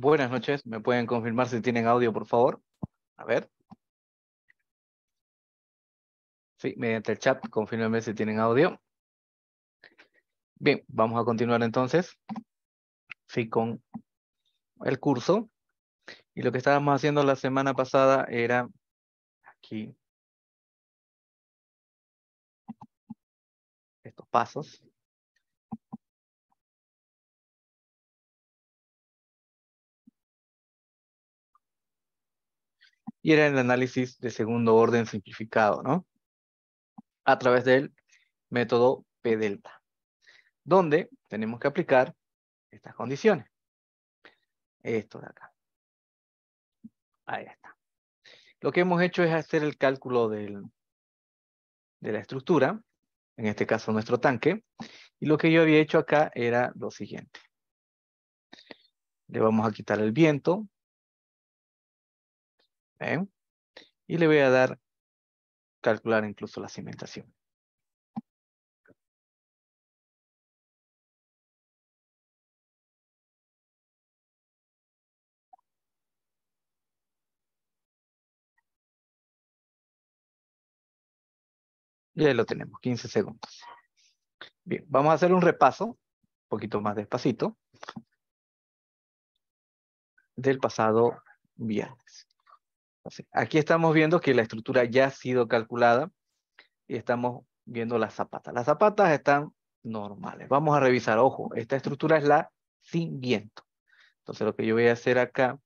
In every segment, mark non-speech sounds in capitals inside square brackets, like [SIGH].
Buenas noches, ¿me pueden confirmar si tienen audio, por favor? A ver. Sí, mediante el chat, confirmenme si tienen audio. Bien, vamos a continuar entonces. Sí, con el curso. Y lo que estábamos haciendo la semana pasada era aquí. Estos pasos. y era el análisis de segundo orden simplificado, ¿no? A través del método P delta, donde tenemos que aplicar estas condiciones. Esto de acá. Ahí está. Lo que hemos hecho es hacer el cálculo del, de la estructura, en este caso nuestro tanque, y lo que yo había hecho acá era lo siguiente. Le vamos a quitar el viento, ¿eh? Y le voy a dar calcular incluso la cimentación. Y ahí lo tenemos, 15 segundos. Bien, vamos a hacer un repaso, un poquito más despacito, del pasado viernes. Aquí estamos viendo que la estructura ya ha sido calculada y estamos viendo las zapatas. Las zapatas están normales. Vamos a revisar, ojo, esta estructura es la sin viento. Entonces lo que yo voy a hacer acá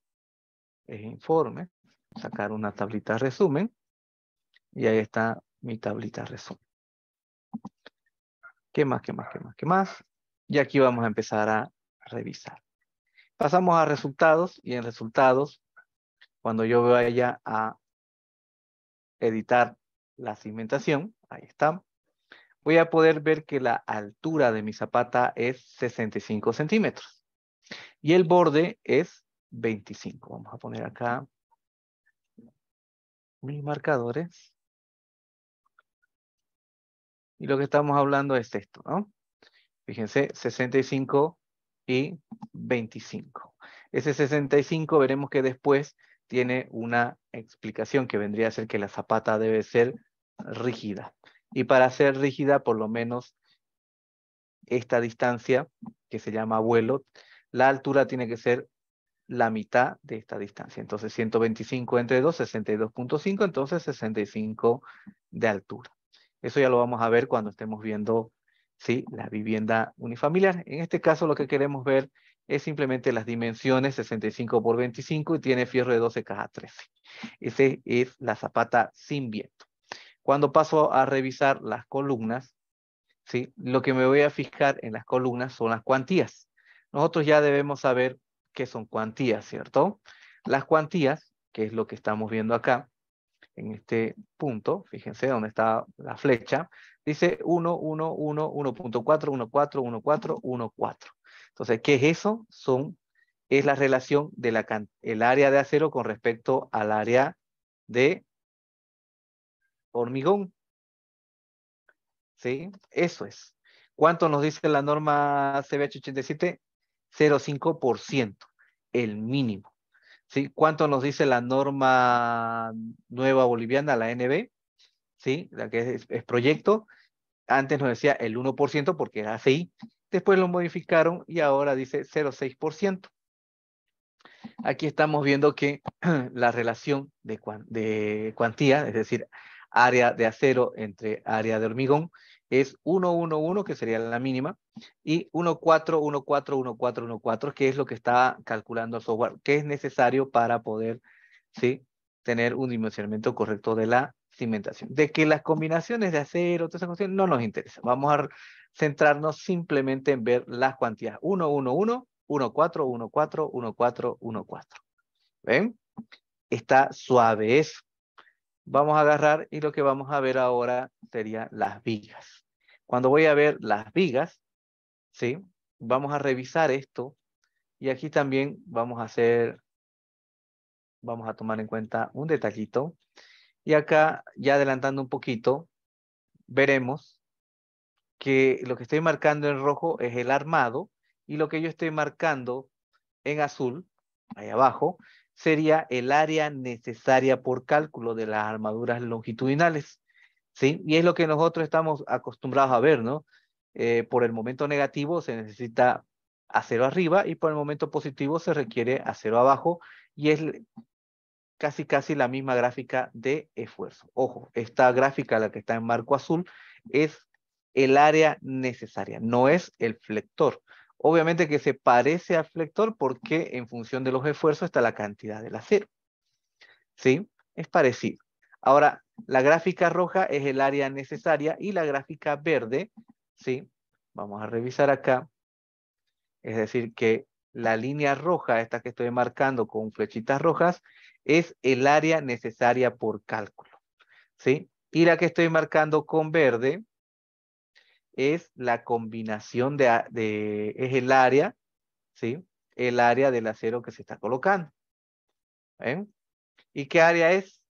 es informe, sacar una tablita resumen y ahí está mi tablita resumen. ¿Qué más, qué más, qué más, qué más? Y aquí vamos a empezar a revisar. Pasamos a resultados y en resultados cuando yo vaya a editar la cimentación, ahí está, voy a poder ver que la altura de mi zapata es 65 centímetros y el borde es 25. Vamos a poner acá mis marcadores. Y lo que estamos hablando es esto, ¿no? Fíjense, 65 y 25. Ese 65 veremos que después tiene una explicación que vendría a ser que la zapata debe ser rígida. Y para ser rígida, por lo menos esta distancia, que se llama vuelo, la altura tiene que ser la mitad de esta distancia. Entonces 125 entre 2, 62.5, entonces 65 de altura. Eso ya lo vamos a ver cuando estemos viendo si la vivienda unifamiliar. En este caso lo que queremos ver es simplemente las dimensiones 65 por 25 y tiene fierro de 12 caja 13. Esa es la zapata sin viento. Cuando paso a revisar las columnas, ¿sí? lo que me voy a fijar en las columnas son las cuantías. Nosotros ya debemos saber qué son cuantías, ¿cierto? Las cuantías, que es lo que estamos viendo acá, en este punto, fíjense dónde está la flecha, dice 1, 1, 1, 1.4, 1.4, 1.4, 1.4. Entonces, ¿qué es eso? Son, es la relación del área de acero con respecto al área de hormigón. ¿Sí? Eso es. ¿Cuánto nos dice la norma CBH 87? 0,5%, el mínimo. ¿Cuánto nos dice la norma nueva boliviana, la NB? ¿Sí? La que es, proyecto. Antes nos decía el 1% porque era así. Después lo modificaron y ahora dice 0,6%. Aquí estamos viendo que [CLEARS THROAT] la relación de, de cuantía, es decir, área de acero entre área de hormigón, es 111, que sería la mínima, y 14141414, que es lo que está calculando el software, que es necesario para poder ¿sí? tener un dimensionamiento correcto de la cimentación. De que las combinaciones de acero, todas esas cuestiones, no nos interesa. Vamos a centrarnos simplemente en ver las cuantías 1, 1, 1, 1, 4, 1, 4, 1, 4, 1, 4. ¿Ven? Está suave eso. Vamos a agarrar y lo que vamos a ver ahora serían las vigas. Cuando voy a ver las vigas, ¿sí? Vamos a revisar esto y aquí también vamos a hacer, vamos a tomar en cuenta un detallito. Y acá, ya adelantando un poquito, veremos que lo que estoy marcando en rojo es el armado y lo que yo estoy marcando en azul, ahí abajo, sería el área necesaria por cálculo de las armaduras longitudinales. ¿sí? Y es lo que nosotros estamos acostumbrados a ver, ¿no? Eh, por el momento negativo se necesita acero arriba y por el momento positivo se requiere acero abajo y es casi casi la misma gráfica de esfuerzo. Ojo, esta gráfica, la que está en marco azul, es el área necesaria, no es el flector. Obviamente que se parece al flector porque en función de los esfuerzos está la cantidad del acero. ¿Sí? Es parecido. Ahora, la gráfica roja es el área necesaria y la gráfica verde, ¿sí? Vamos a revisar acá. Es decir, que la línea roja, esta que estoy marcando con flechitas rojas, es el área necesaria por cálculo, ¿sí? Y la que estoy marcando con verde es la combinación de, es el área, ¿sí? El área del acero que se está colocando. ¿Ven? ¿Y qué área es?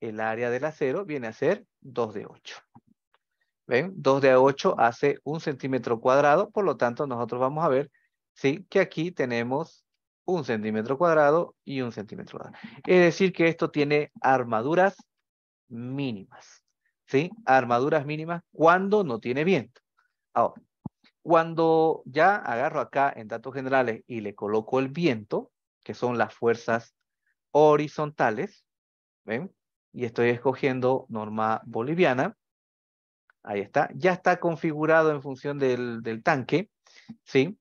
El área del acero viene a ser 2 de 8. ¿Ven? 2 de 8 hace un centímetro cuadrado, por lo tanto nosotros vamos a ver, ¿sí? Que aquí tenemos un centímetro cuadrado y un centímetro cuadrado. Es decir que esto tiene armaduras mínimas. ¿sí? armaduras mínimas cuando no tiene viento. Ahora, cuando ya agarro acá en datos generales y le coloco el viento, que son las fuerzas horizontales, ¿ven? Y estoy escogiendo norma boliviana. Ahí está. Ya está configurado en función del, del tanque, ¿sí?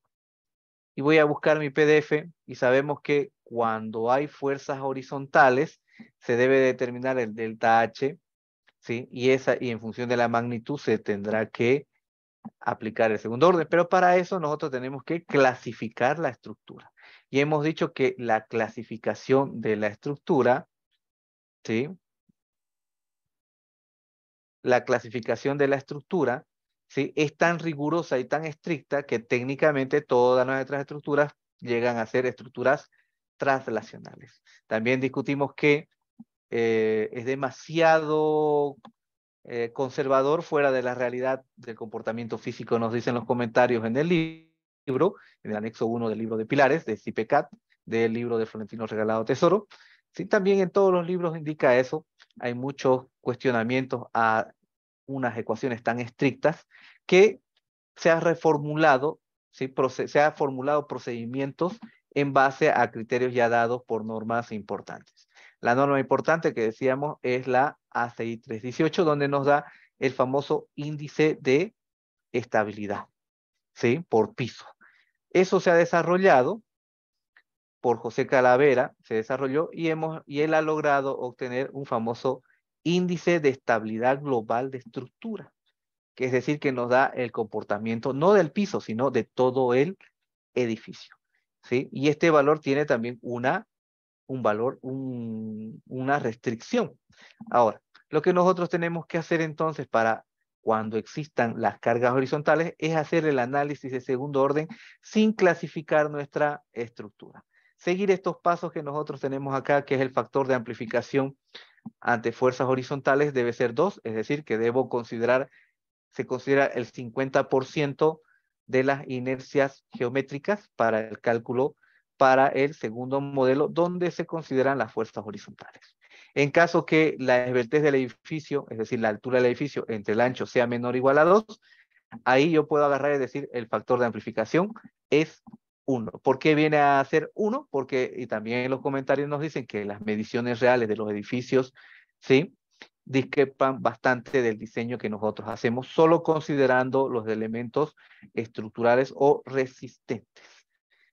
Y voy a buscar mi PDF y sabemos que cuando hay fuerzas horizontales, se debe determinar el delta H y, esa, y en función de la magnitud se tendrá que aplicar el segundo orden, pero para eso nosotros tenemos que clasificar la estructura. Y hemos dicho que la clasificación de la estructura, ¿sí? La clasificación de la estructura, ¿sí? Es tan rigurosa y tan estricta que técnicamente todas nuestras estructuras llegan a ser estructuras translacionales También discutimos que eh, es demasiado eh, conservador fuera de la realidad del comportamiento físico, nos dicen los comentarios en el libro, en el anexo 1 del libro de Pilares, de Cipecat, del libro de Florentino Regalado Tesoro. Sí, también en todos los libros indica eso. Hay muchos cuestionamientos a unas ecuaciones tan estrictas que se ha reformulado, se ha formulado procedimientos en base a criterios ya dados por normas importantes. La norma importante que decíamos es la ACI 318, donde nos da el famoso índice de estabilidad, ¿sí? Por piso. Eso se ha desarrollado por José Calavera, se desarrolló y, hemos, y él ha logrado obtener un famoso índice de estabilidad global de estructura, que es decir, que nos da el comportamiento no del piso, sino de todo el edificio. ¿sí? Y este valor tiene también una un valor, una restricción. Ahora, lo que nosotros tenemos que hacer entonces para cuando existan las cargas horizontales es hacer el análisis de segundo orden sin clasificar nuestra estructura. Seguir estos pasos que nosotros tenemos acá, que es el factor de amplificación ante fuerzas horizontales, debe ser 2, es decir, que debo considerar, se considera el 50% de las inercias geométricas para el cálculo para el segundo modelo donde se consideran las fuerzas horizontales. En caso que la esbeltez del edificio, es decir, la altura del edificio entre el ancho sea menor o igual a 2, ahí yo puedo agarrar y decir el factor de amplificación es 1. ¿Por qué viene a ser 1? Porque, y también los comentarios nos dicen que las mediciones reales de los edificios, ¿sí? discrepan bastante del diseño que nosotros hacemos, solo considerando los elementos estructurales o resistentes.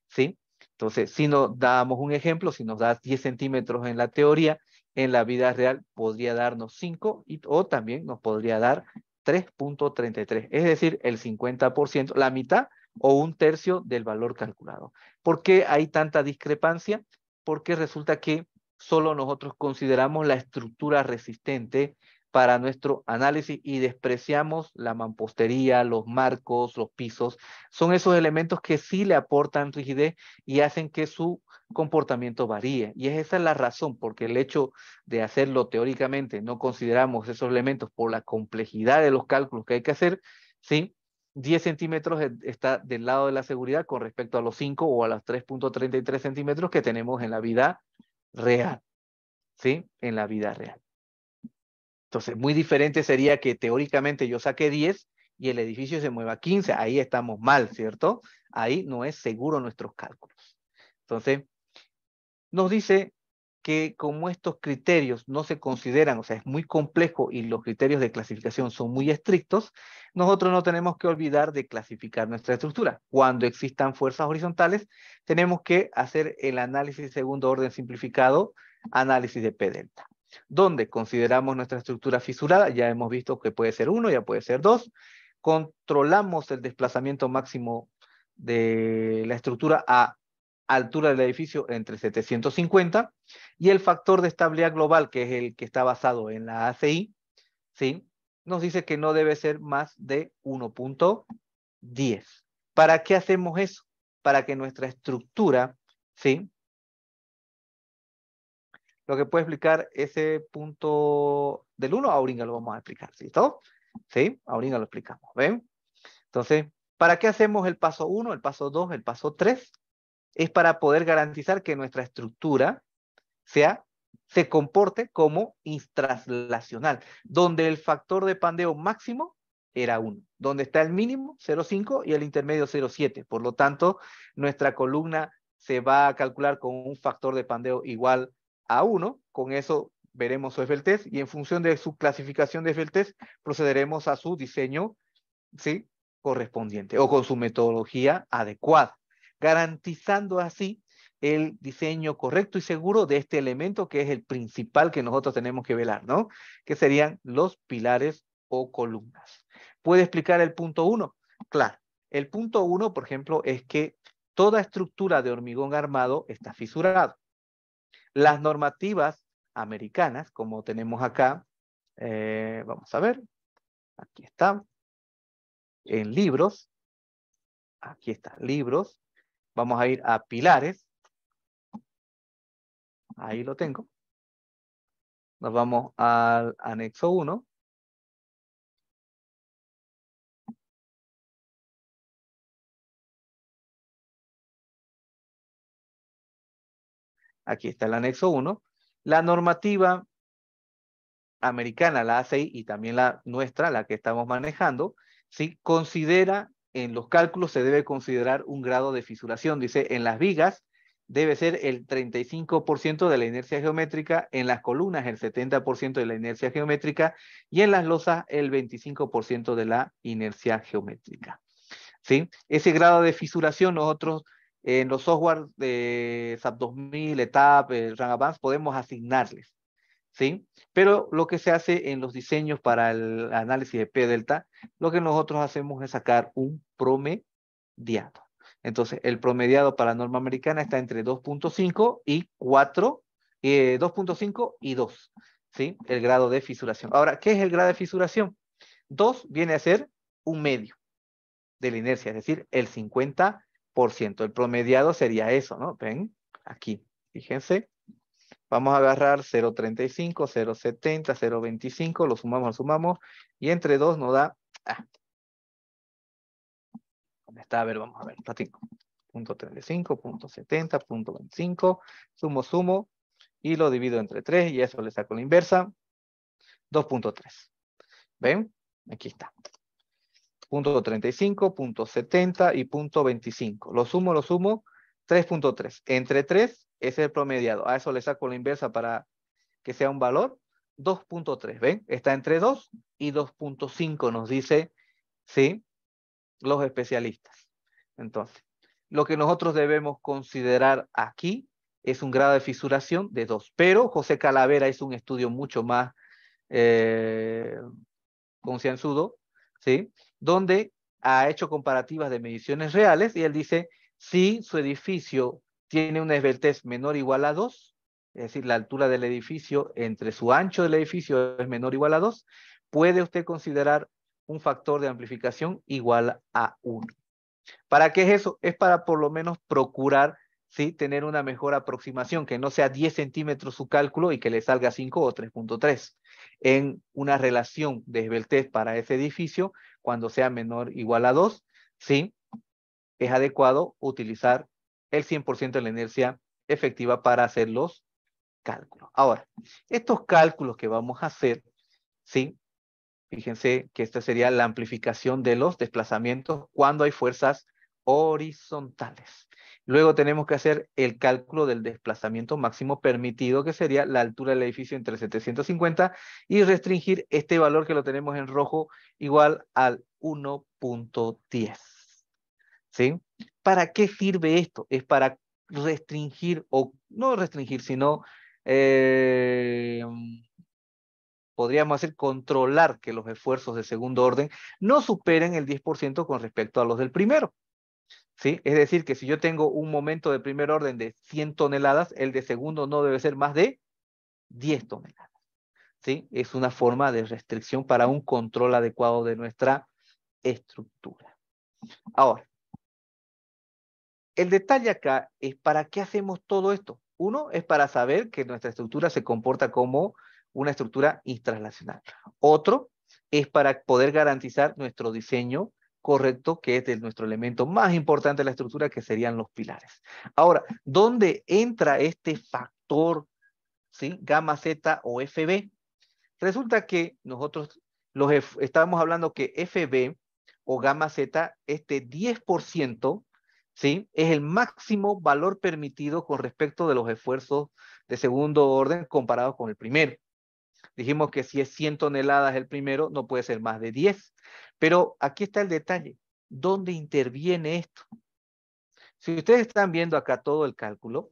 ¿Sí? Entonces, si nos damos un ejemplo, si nos da 10 centímetros en la teoría, en la vida real podría darnos 5 o también nos podría dar 3.33, es decir, el 50%, la mitad o un tercio del valor calculado. ¿Por qué hay tanta discrepancia? Porque resulta que solo nosotros consideramos la estructura resistente para nuestro análisis y despreciamos la mampostería, los marcos, los pisos. Son esos elementos que sí le aportan rigidez y hacen que su comportamiento varíe. Y esa es la razón, porque el hecho de hacerlo teóricamente, no consideramos esos elementos por la complejidad de los cálculos que hay que hacer, ¿sí? 10 centímetros e, está del lado de la seguridad con respecto a los 5 o a los 3.33 centímetros que tenemos en la vida real, ¿sí? En la vida real. Entonces, muy diferente sería que teóricamente yo saque 10 y el edificio se mueva 15. Ahí estamos mal, ¿cierto? Ahí no es seguro nuestros cálculos. Entonces, nos dice que como estos criterios no se consideran, o sea, es muy complejo y los criterios de clasificación son muy estrictos, nosotros no tenemos que olvidar de clasificar nuestra estructura. Cuando existan fuerzas horizontales, tenemos que hacer el análisis de segundo orden simplificado, análisis de P delta donde consideramos nuestra estructura fisurada, ya hemos visto que puede ser uno, ya puede ser dos, controlamos el desplazamiento máximo de la estructura a altura del edificio entre 750 y el factor de estabilidad global, que es el que está basado en la ACI, ¿sí? nos dice que no debe ser más de 1.10. ¿Para qué hacemos eso? Para que nuestra estructura ¿sí? lo que puede explicar ese punto del 1, ahorita lo vamos a explicar, ¿listo? ¿Sí? ahorita lo explicamos, ¿ven? Entonces, ¿para qué hacemos el paso 1, el paso 2, el paso 3? Es para poder garantizar que nuestra estructura sea, se comporte como intraslacional, donde el factor de pandeo máximo era 1, donde está el mínimo 0,5 y el intermedio 0,7. Por lo tanto, nuestra columna se va a calcular con un factor de pandeo igual a 1. Con eso veremos su esbeltez y en función de su clasificación de esbeltez procederemos a su diseño ¿sí? correspondiente o con su metodología adecuada, garantizando así el diseño correcto y seguro de este elemento que es el principal que nosotros tenemos que velar, ¿no? Que serían los pilares o columnas. ¿Puede explicar el punto 1? Claro. El punto 1, por ejemplo, es que toda estructura de hormigón armado está fisurado. Las normativas americanas, como tenemos acá, eh, vamos a ver, aquí está, en libros, aquí está, libros, vamos a ir a pilares, ahí lo tengo, nos vamos al anexo 1, Aquí está el anexo 1. La normativa americana, la ACI, y también la nuestra, la que estamos manejando, ¿sí? considera, en los cálculos se debe considerar un grado de fisuración. Dice, en las vigas debe ser el 35% de la inercia geométrica, en las columnas el 70% de la inercia geométrica y en las losas el 25% de la inercia geométrica. ¿Sí? Ese grado de fisuración nosotros en los software de SAP 2000, ETAP, eh, RAM podemos asignarles, ¿sí? Pero lo que se hace en los diseños para el análisis de P delta, lo que nosotros hacemos es sacar un promediado. Entonces, el promediado para la norma americana está entre 2.5 y 4, 2.5 eh, y 2, ¿sí? El grado de fisuración. Ahora, ¿qué es el grado de fisuración? 2 viene a ser un medio de la inercia, es decir, el 50 el promediado sería eso, ¿no? Ven, aquí, fíjense. Vamos a agarrar 0.35, 0.70, 0.25, lo sumamos, lo sumamos, y entre 2 nos da... ¿Dónde ah. está? A ver, vamos a ver, platico. Punto 35, punto sumo, sumo, y lo divido entre 3, y eso le saco la inversa, 2.3. ¿Ven? Aquí está punto 35, punto 70 y punto 25. Lo sumo, lo sumo, 3.3. Entre 3 es el promediado. A eso le saco la inversa para que sea un valor. 2.3, ¿ven? Está entre 2 y 2.5, nos dice, ¿sí? Los especialistas. Entonces, lo que nosotros debemos considerar aquí es un grado de fisuración de 2, pero José Calavera hizo un estudio mucho más eh, concienzudo, ¿sí? donde ha hecho comparativas de mediciones reales y él dice, si su edificio tiene una esbeltez menor o igual a 2, es decir, la altura del edificio entre su ancho del edificio es menor o igual a 2, puede usted considerar un factor de amplificación igual a 1. ¿Para qué es eso? Es para por lo menos procurar ¿sí? tener una mejor aproximación, que no sea 10 centímetros su cálculo y que le salga 5 o 3.3 en una relación de esbeltez para ese edificio cuando sea menor igual a 2, sí es adecuado utilizar el 100% de la inercia efectiva para hacer los cálculos. Ahora, estos cálculos que vamos a hacer, sí, fíjense que esta sería la amplificación de los desplazamientos cuando hay fuerzas horizontales. Luego tenemos que hacer el cálculo del desplazamiento máximo permitido, que sería la altura del edificio entre 750, y restringir este valor que lo tenemos en rojo igual al 1.10. ¿Sí? ¿Para qué sirve esto? Es para restringir, o no restringir, sino eh, podríamos hacer controlar que los esfuerzos de segundo orden no superen el 10% con respecto a los del primero. Es decir, que si yo tengo un momento de primer orden de 100 toneladas, el de segundo no debe ser más de 10 toneladas. ¿Sí? Es una forma de restricción para un control adecuado de nuestra estructura. Ahora, el detalle acá es para qué hacemos todo esto. Uno es para saber que nuestra estructura se comporta como una estructura intraslacional. Otro es para poder garantizar nuestro diseño correcto, que es nuestro elemento más importante de la estructura, que serían los pilares. Ahora, ¿dónde entra este factor ¿sí? gamma Z o FB? Resulta que nosotros los estábamos hablando que FB o gamma Z, este 10%, ¿sí? es el máximo valor permitido con respecto de los esfuerzos de segundo orden comparado con el primero. Dijimos que si es 100 toneladas el primero, no puede ser más de 10. Pero aquí está el detalle. ¿Dónde interviene esto? Si ustedes están viendo acá todo el cálculo,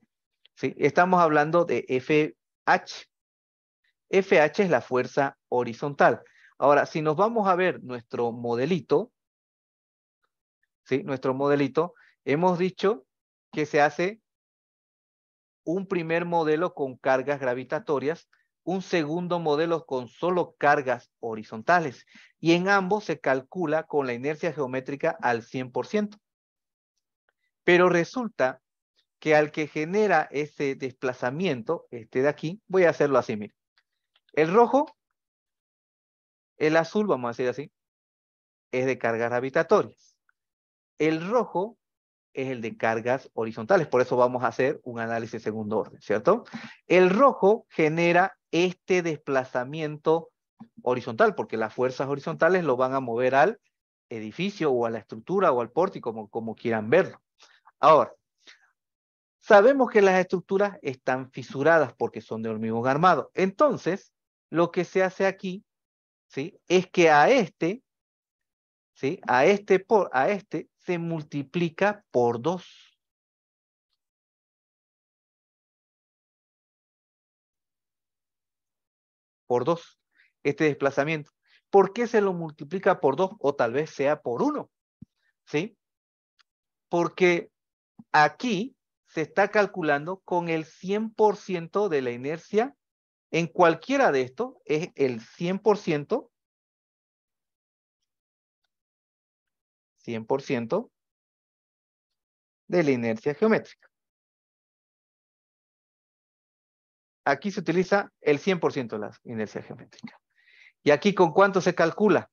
¿sí? estamos hablando de FH. FH es la fuerza horizontal. Ahora, si nos vamos a ver nuestro modelito, ¿sí? nuestro modelito, hemos dicho que se hace un primer modelo con cargas gravitatorias un segundo modelo con solo cargas horizontales y en ambos se calcula con la inercia geométrica al 100%. Pero resulta que al que genera ese desplazamiento, este de aquí, voy a hacerlo así, mire. El rojo, el azul, vamos a decir así, es de cargas gravitatorias. El rojo es el de cargas horizontales. Por eso vamos a hacer un análisis segundo orden, ¿cierto? El rojo genera este desplazamiento horizontal, porque las fuerzas horizontales lo van a mover al edificio o a la estructura o al pórtico, como, como quieran verlo. Ahora, sabemos que las estructuras están fisuradas porque son de hormigón armado. Entonces, lo que se hace aquí, ¿sí? Es que a este, ¿sí? A este, por, a este se multiplica por dos Por dos este desplazamiento. ¿Por qué se lo multiplica por dos? o tal vez sea por uno ¿Sí? Porque aquí se está calculando con el 100% de la inercia. En cualquiera de estos es el 100% 100% de la inercia geométrica. Aquí se utiliza el 100% de la inercia geométrica. ¿Y aquí con cuánto se calcula?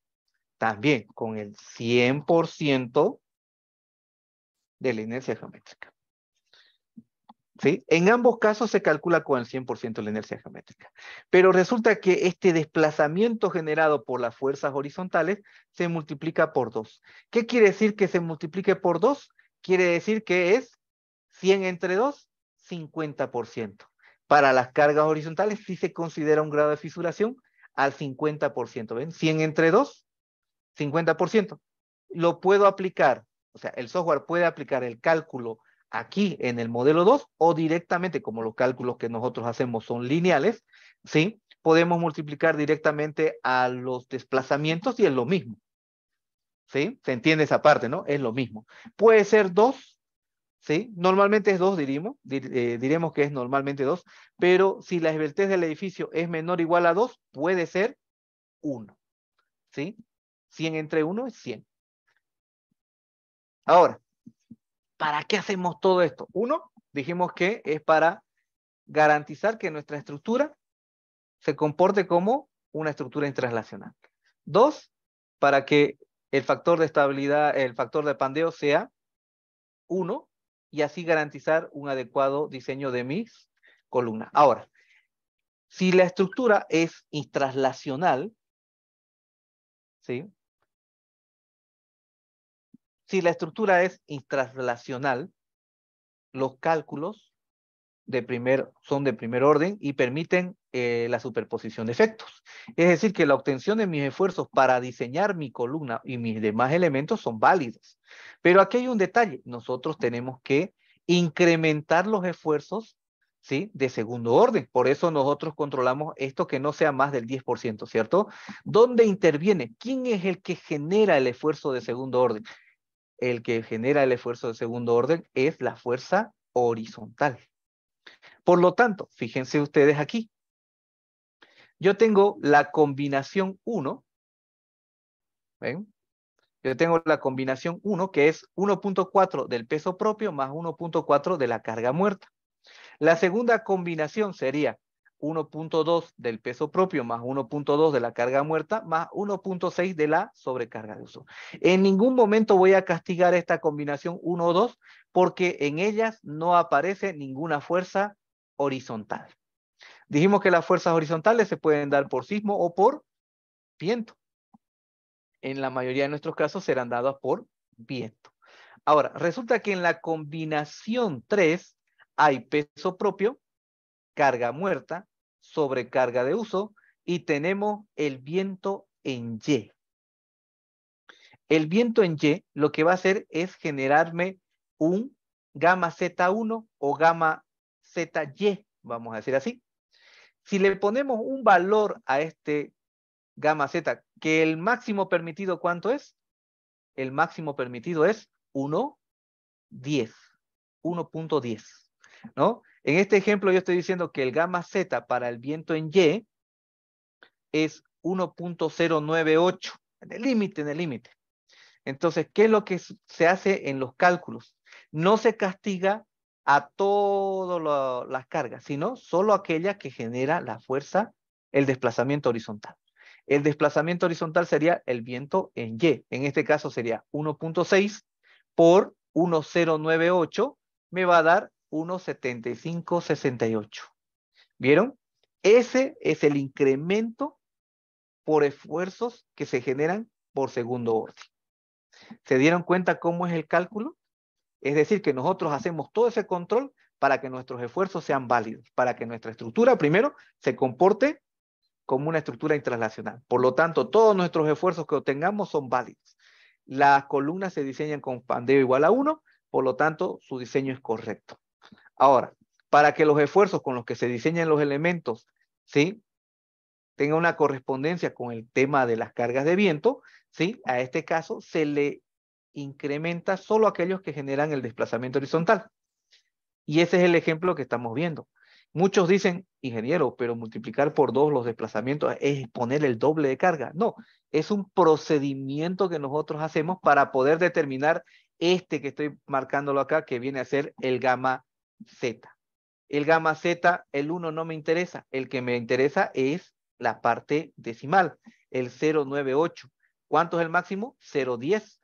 También con el 100% de la inercia geométrica. En ambos casos se calcula con el 100% la energía geométrica. Pero resulta que este desplazamiento generado por las fuerzas horizontales se multiplica por 2. ¿Qué quiere decir que se multiplique por 2? Quiere decir que es 100 entre 2, 50%. Para las cargas horizontales sí se considera un grado de fisuración al 50%. ¿Ven? 100 entre 2, 50%. Lo puedo aplicar, o sea, el software puede aplicar el cálculo aquí en el modelo 2 o directamente, como los cálculos que nosotros hacemos son lineales, ¿sí? Podemos multiplicar directamente a los desplazamientos y es lo mismo. ¿Sí? Se entiende esa parte, ¿no? Es lo mismo. Puede ser 2, ¿sí? Normalmente es 2, diríamos, eh, diremos que es normalmente 2, pero si la esbeltez del edificio es menor o igual a 2, puede ser 1, ¿sí? 100 entre 1 es 100. Ahora, ¿Para qué hacemos todo esto? Uno, dijimos que es para garantizar que nuestra estructura se comporte como una estructura intraslacional. Dos, para que el factor de estabilidad, el factor de pandeo sea uno y así garantizar un adecuado diseño de mis columnas. Ahora, si la estructura es intraslacional, ¿sí? Si la estructura es intraslacional, los cálculos de primer, son de primer orden y permiten eh, la superposición de efectos. Es decir, que la obtención de mis esfuerzos para diseñar mi columna y mis demás elementos son válidos. Pero aquí hay un detalle. Nosotros tenemos que incrementar los esfuerzos ¿sí? de segundo orden. Por eso nosotros controlamos esto que no sea más del 10%, ¿cierto? ¿Dónde interviene? ¿Quién es el que genera el esfuerzo de segundo orden? el que genera el esfuerzo de segundo orden es la fuerza horizontal. Por lo tanto, fíjense ustedes aquí. Yo tengo la combinación 1. ¿Ven? Yo tengo la combinación 1, que es 1.4 del peso propio más 1.4 de la carga muerta. La segunda combinación sería 1.2 del peso propio más 1.2 de la carga muerta más 1.6 de la sobrecarga de uso. En ningún momento voy a castigar esta combinación 1 o 2 porque en ellas no aparece ninguna fuerza horizontal. Dijimos que las fuerzas horizontales se pueden dar por sismo o por viento. En la mayoría de nuestros casos serán dadas por viento. Ahora, resulta que en la combinación 3 hay peso propio carga muerta, sobrecarga de uso y tenemos el viento en Y. El viento en Y lo que va a hacer es generarme un gamma Z1 o gamma ZY, vamos a decir así. Si le ponemos un valor a este gamma Z, que el máximo permitido, ¿cuánto es? El máximo permitido es 1, 1.10. En este ejemplo yo estoy diciendo que el gamma Z para el viento en Y es 1.098, en el límite, en el límite. Entonces, ¿qué es lo que se hace en los cálculos? No se castiga a todas las cargas, sino solo aquella que genera la fuerza, el desplazamiento horizontal. El desplazamiento horizontal sería el viento en Y. En este caso sería 1.6 por 1.098, me va a dar 1.7568. ¿Vieron? Ese es el incremento por esfuerzos que se generan por segundo orden. ¿Se dieron cuenta cómo es el cálculo? Es decir, que nosotros hacemos todo ese control para que nuestros esfuerzos sean válidos, para que nuestra estructura primero se comporte como una estructura internacional. Por lo tanto, todos nuestros esfuerzos que obtengamos son válidos. Las columnas se diseñan con pandeo igual a 1, por lo tanto, su diseño es correcto. Ahora, para que los esfuerzos con los que se diseñan los elementos, ¿sí? tenga una correspondencia con el tema de las cargas de viento, ¿sí? a este caso se le incrementa solo aquellos que generan el desplazamiento horizontal. Y ese es el ejemplo que estamos viendo. Muchos dicen, ingeniero, pero multiplicar por dos los desplazamientos es poner el doble de carga. No, es un procedimiento que nosotros hacemos para poder determinar este que estoy marcándolo acá, que viene a ser el gamma Z. El gamma Z, el 1 no me interesa, el que me interesa es la parte decimal, el 098. ¿Cuánto es el máximo? 010.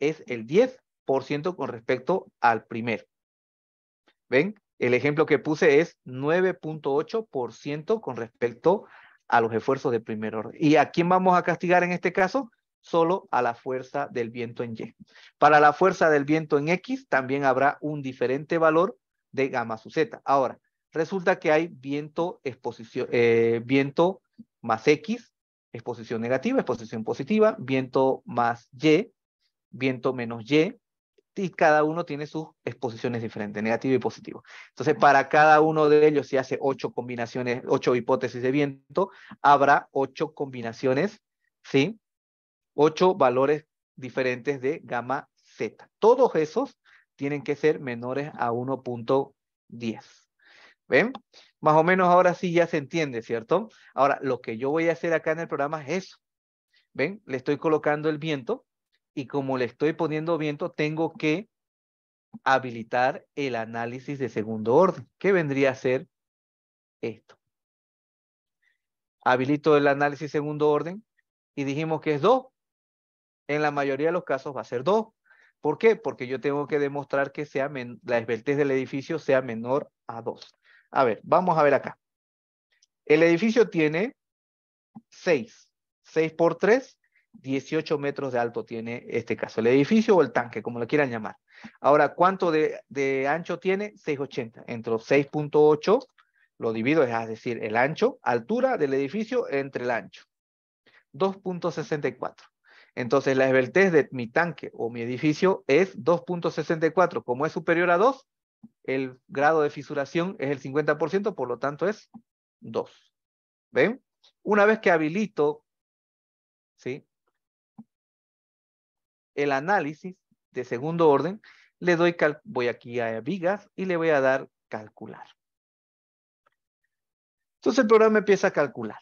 Es el 10% con respecto al primero. ¿Ven? El ejemplo que puse es 9.8% con respecto a los esfuerzos de primer orden. ¿Y a quién vamos a castigar en este caso? Solo a la fuerza del viento en Y. Para la fuerza del viento en X también habrá un diferente valor de gamma su z. Ahora, resulta que hay viento, exposición, eh, viento más X, exposición negativa, exposición positiva, viento más Y, viento menos Y, y cada uno tiene sus exposiciones diferentes, negativo y positivo. Entonces, para cada uno de ellos, si hace ocho combinaciones, ocho hipótesis de viento, habrá ocho combinaciones, ¿sí? Ocho valores diferentes de gamma Z. Todos esos tienen que ser menores a 1.10. ¿Ven? Más o menos ahora sí ya se entiende, ¿cierto? Ahora, lo que yo voy a hacer acá en el programa es eso. ¿Ven? Le estoy colocando el viento y como le estoy poniendo viento, tengo que habilitar el análisis de segundo orden, que vendría a ser esto. Habilito el análisis segundo orden y dijimos que es 2. En la mayoría de los casos va a ser 2. ¿Por qué? Porque yo tengo que demostrar que sea la esbeltez del edificio sea menor a 2. A ver, vamos a ver acá. El edificio tiene 6. 6 por 3, 18 metros de alto tiene este caso. El edificio o el tanque, como lo quieran llamar. Ahora, ¿cuánto de, ancho tiene? 6,80. Entre 6.8 lo divido, es decir, el ancho, altura del edificio entre el ancho. 2.64. Entonces la esbeltez de mi tanque o mi edificio es 2.64. Como es superior a 2, el grado de fisuración es el 50%, por lo tanto es 2. ¿Ven? Una vez que habilito ¿sí? el análisis de segundo orden, le doy voy aquí a vigas y le voy a dar calcular. Entonces el programa empieza a calcular.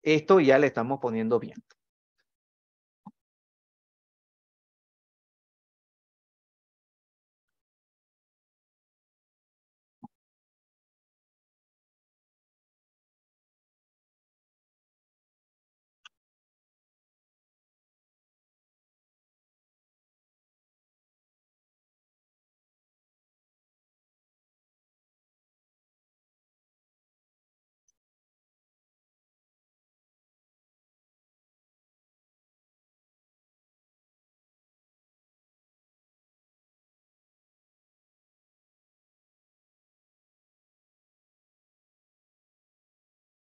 Esto ya le estamos poniendo bien.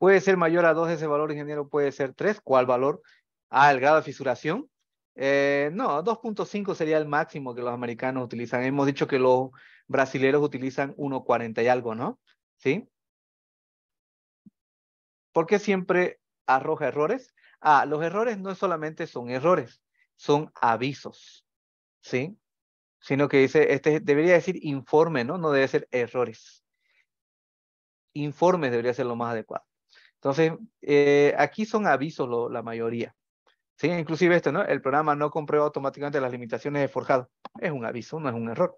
Puede ser mayor a 2 ese valor, ingeniero, puede ser 3. ¿Cuál valor? Ah, el grado de fisuración. Eh, no, 2.5 sería el máximo que los americanos utilizan. Hemos dicho que los brasileros utilizan 1.40 y algo, ¿no? ¿Sí? ¿Por qué siempre arroja errores? Ah, los errores no solamente son errores, son avisos, ¿sí? Sino que dice, este debería decir informe, ¿no? No debe ser errores. Informes debería ser lo más adecuado. Entonces, eh, aquí son avisos la mayoría. ¿Sí? Inclusive esto, ¿no? El programa no comprueba automáticamente las limitaciones de forjado. Es un aviso, no es un error.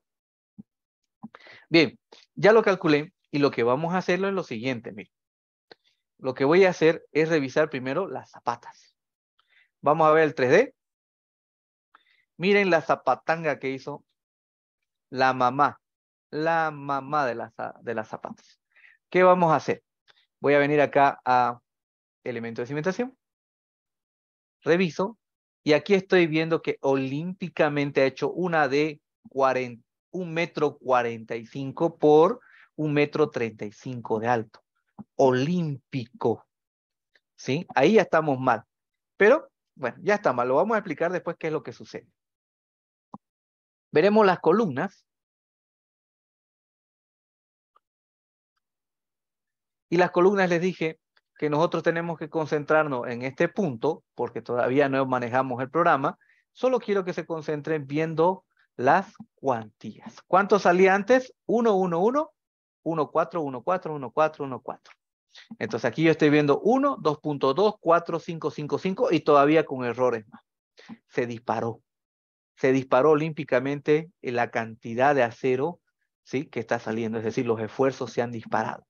Bien, ya lo calculé y lo que vamos a hacerlo es lo siguiente, miren. Lo que voy a hacer es revisar primero las zapatas. Vamos a ver el 3D. Miren la zapatanga que hizo la mamá, la mamá de de las zapatas. ¿Qué vamos a hacer? voy a venir acá a elemento de cimentación, reviso, y aquí estoy viendo que olímpicamente ha hecho una de 40, un metro 45 por un metro cinco de alto. Olímpico. ¿Sí? Ahí ya estamos mal. Pero, bueno, ya está mal. Lo vamos a explicar después qué es lo que sucede. Veremos las columnas. Y las columnas les dije que nosotros tenemos que concentrarnos en este punto, porque todavía no manejamos el programa. Solo quiero que se concentren viendo las cuantías. ¿Cuánto salía antes? 1, 1, 1, 1, 4, 1, 4, 1, 4, 1, 4. Entonces aquí yo estoy viendo 1, 2.2, 4, 5, 5, 5 y todavía con errores más. Se disparó. Se disparó olímpicamente la cantidad de acero que está saliendo, es decir, los esfuerzos se han disparado.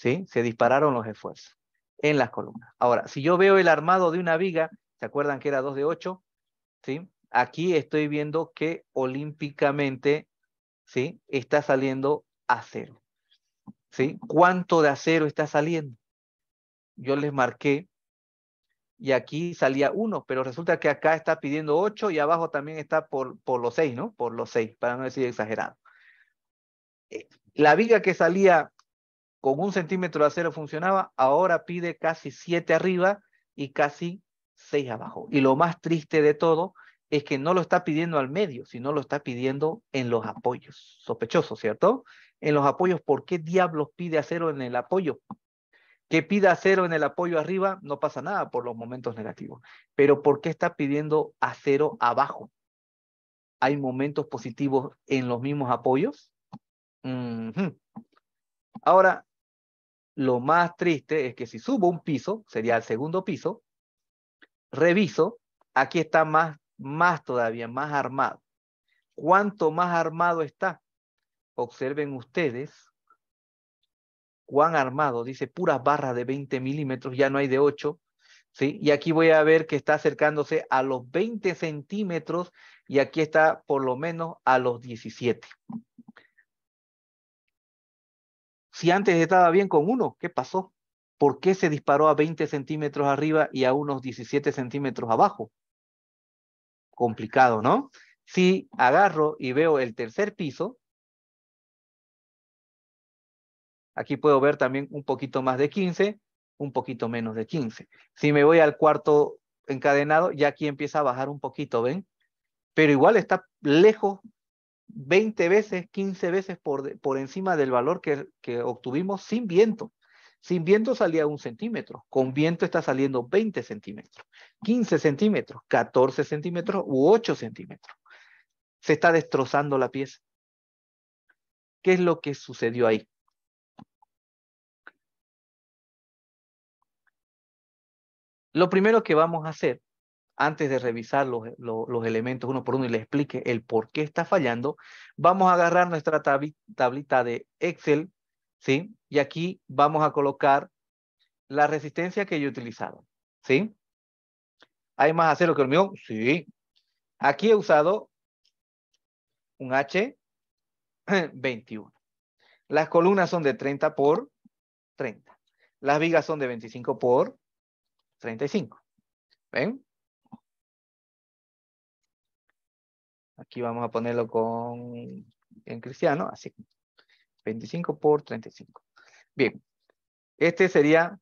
Se dispararon los esfuerzos en las columnas. Ahora, si yo veo el armado de una viga, ¿se acuerdan que era 2 de 8? ¿Sí? Aquí estoy viendo que olímpicamente, ¿sí? Está saliendo acero. ¿Sí? ¿Cuánto de acero está saliendo? Yo les marqué y aquí salía 1, pero resulta que acá está pidiendo 8 y abajo también está por, por los 6, ¿no? Por los 6, para no decir exagerado. Eh, la viga que salía con un centímetro de acero funcionaba, ahora pide casi siete arriba y casi seis abajo. Y lo más triste de todo es que no lo está pidiendo al medio, sino lo está pidiendo en los apoyos. Sospechoso, ¿cierto? En los apoyos, ¿por qué diablos pide acero en el apoyo? Que pida acero en el apoyo arriba, no pasa nada por los momentos negativos. Pero ¿por qué está pidiendo acero abajo? ¿Hay momentos positivos en los mismos apoyos? Ahora, lo más triste es que si subo un piso, sería el segundo piso, reviso, aquí está más, más todavía, más armado. ¿Cuánto más armado está? Observen ustedes cuán armado, dice puras barras de 20 milímetros, ya no hay de 8, ¿sí? Y aquí voy a ver que está acercándose a los 20 centímetros y aquí está por lo menos a los 17. Si antes estaba bien con uno, ¿qué pasó? ¿Por qué se disparó a 20 centímetros arriba y a unos 17 centímetros abajo? Complicado, ¿no? Si agarro y veo el tercer piso, aquí puedo ver también un poquito más de 15, un poquito menos de 15. Si me voy al cuarto encadenado, ya aquí empieza a bajar un poquito, ¿ven? Pero igual está lejos 20 veces, 15 veces por, encima del valor que, que obtuvimos sin viento. Sin viento salía un centímetro, con viento está saliendo 20 centímetros, 15 centímetros, 14 centímetros u 8 centímetros. Se está destrozando la pieza. ¿Qué es lo que sucedió ahí? Lo primero que vamos a hacer antes de revisar eh, los, elementos uno por uno y le explique el por qué está fallando, vamos a agarrar nuestra tablita de Excel, ¿sí? Y aquí vamos a colocar la resistencia que yo he utilizado, ¿sí? ¿Hay más acero que el mío? Sí. Aquí he usado un H 21. [CLEARS THROAT] Las columnas son de 30 por 30. Las vigas son de 25 por 35. ¿Ven? Aquí vamos a ponerlo con en cristiano, así. 25 por 35. Bien. Este sería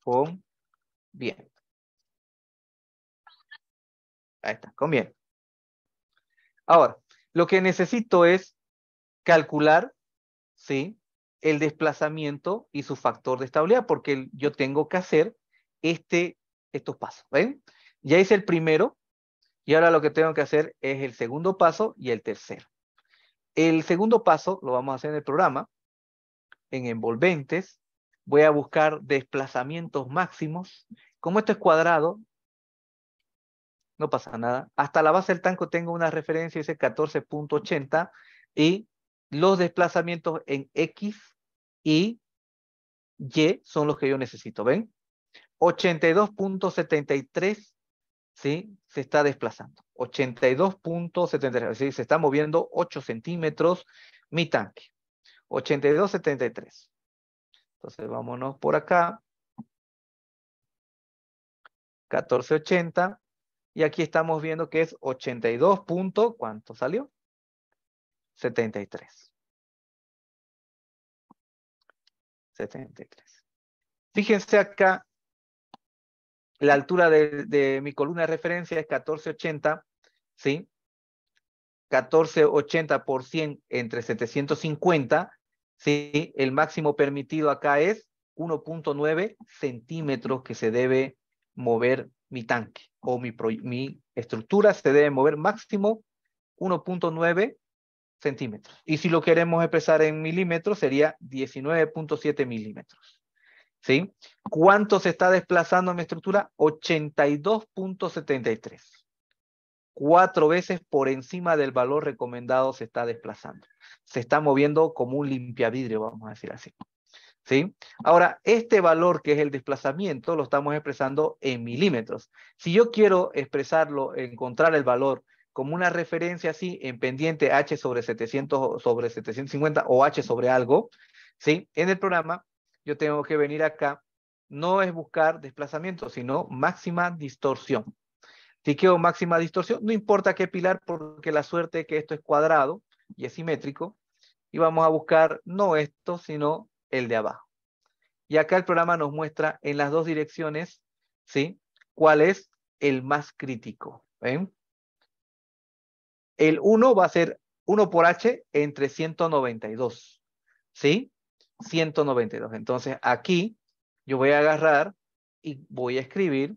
con bien. Ahí está, con bien. Ahora, lo que necesito es calcular, ¿sí? El desplazamiento y su factor de estabilidad, porque yo tengo que hacer este, estos pasos. ¿Ven? Ya hice el primero, y ahora lo que tengo que hacer es el segundo paso y el tercero. El segundo paso lo vamos a hacer en el programa, en envolventes. Voy a buscar desplazamientos máximos. Como esto es cuadrado, no pasa nada. Hasta la base del tanco tengo una referencia, dice 14.80, y los desplazamientos en X y Y son los que yo necesito, ¿ven? 82.73 ¿sí? se está desplazando. 82.73, es decir, se está moviendo 8 centímetros mi tanque. 82.73. Entonces vámonos por acá. 1480. Y aquí estamos viendo que es 82. ¿Cuánto salió? 73. 73. Fíjense acá la altura de, mi columna de referencia es 1480, ¿sí? 1480 por 100 entre 750, ¿sí? El máximo permitido acá es 1.9 centímetros que se debe mover mi tanque o mi, mi estructura se debe mover máximo 1.9 centímetros. Y si lo queremos expresar en milímetros, sería 19.7 milímetros. ¿sí? ¿Cuánto se está desplazando mi estructura? 82.73. Cuatro veces por encima del valor recomendado se está desplazando. Se está moviendo como un limpiavidrio, vamos a decir así. ¿Sí? Ahora, este valor que es el desplazamiento lo estamos expresando en milímetros. Si yo quiero expresarlo, encontrar el valor como una referencia así en pendiente h sobre 700 sobre 750 o h sobre algo, ¿sí? En el programa yo tengo que venir acá, no es buscar desplazamiento, sino máxima distorsión. Si quiero máxima distorsión, no importa qué pilar, porque la suerte es que esto es cuadrado y es simétrico, y vamos a buscar no esto, sino el de abajo. Y acá el programa nos muestra en las dos direcciones, ¿sí? ¿Cuál es el más crítico? ¿Ven? El 1 va a ser 1 por h entre 192, ¿sí? 192. Entonces aquí yo voy a agarrar y voy a escribir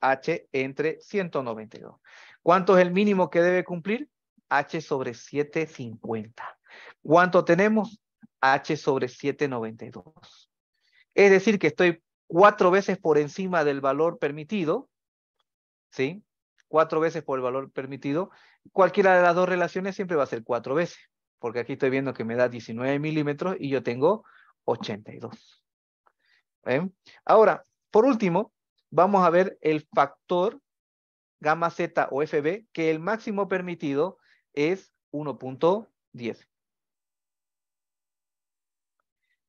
H entre 192. ¿Cuánto es el mínimo que debe cumplir? H sobre 750. ¿Cuánto tenemos? H sobre 792. Es decir, que estoy cuatro veces por encima del valor permitido, ¿sí? Cuatro veces por el valor permitido. Cualquiera de las dos relaciones siempre va a ser cuatro veces porque aquí estoy viendo que me da 19 milímetros y yo tengo 82. Ahora, por último, vamos a ver el factor gamma Z o FB, que el máximo permitido es 1.10.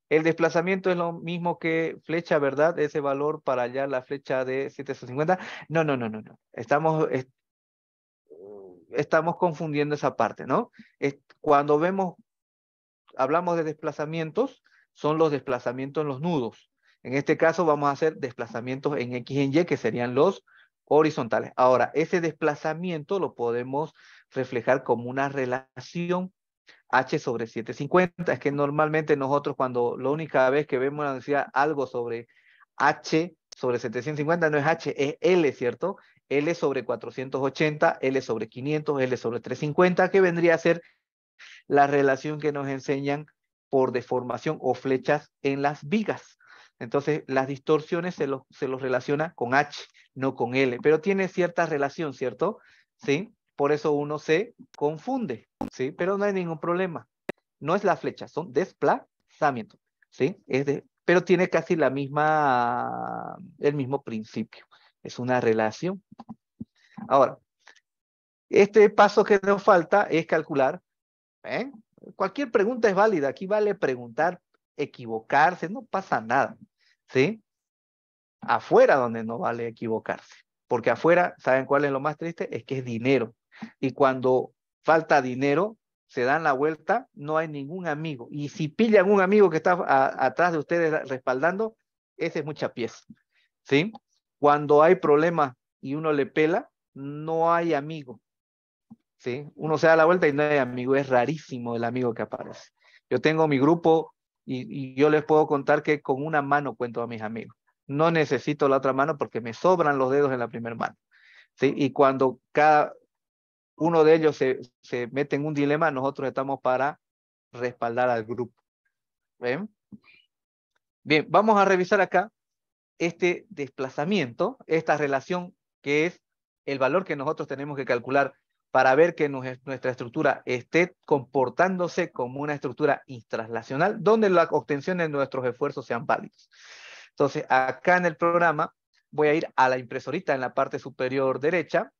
El desplazamiento es lo mismo que flecha, ¿verdad? Ese valor para allá, la flecha de 750. No, no, no, no, no. Estamos estamos confundiendo esa parte, ¿no? cuando vemos, hablamos de desplazamientos, son los desplazamientos en los nudos. En este caso vamos a hacer desplazamientos en X y en Y, que serían los horizontales. Ahora, ese desplazamiento lo podemos reflejar como una relación H sobre 750. Es que normalmente nosotros cuando la única vez que vemos la algo sobre H sobre 750 no es H, es L, ¿cierto? L sobre 480, L sobre 500, L sobre 350, que vendría a ser la relación que nos enseñan por deformación o flechas en las vigas. Entonces, las distorsiones se los, se relaciona con H, no con L, pero tiene cierta relación, ¿cierto? ¿Sí? Por eso uno se confunde, ¿sí? Pero no hay ningún problema. No es la flecha, son desplazamientos, ¿sí? Es de, pero tiene casi la misma, el mismo principio es una relación. Ahora, este paso que nos falta es calcular. ¿eh? Cualquier pregunta es válida. Aquí vale preguntar, equivocarse, no pasa nada. ¿Sí? Afuera donde no vale equivocarse. Porque afuera, ¿saben cuál es lo más triste? Es que es dinero. Y cuando falta dinero, se dan la vuelta, no hay ningún amigo. Y si pillan un amigo que está atrás de ustedes respaldando, ese es mucha pieza. ¿Sí? Cuando hay problema y uno le pela, no hay amigo. ¿sí? Uno se da la vuelta y no hay amigo. Es rarísimo el amigo que aparece. Yo tengo mi grupo y, yo les puedo contar que con una mano cuento a mis amigos. No necesito la otra mano porque me sobran los dedos en la primera mano. ¿sí? Y cuando cada uno de ellos se, mete en un dilema, nosotros estamos para respaldar al grupo. Bien, vamos a revisar acá este desplazamiento, esta relación que es el valor que nosotros tenemos que calcular para ver que nuestra estructura esté comportándose como una estructura intraslacional, donde la obtención de nuestros esfuerzos sean válidos. Entonces, acá en el programa voy a ir a la impresorita en la parte superior derecha,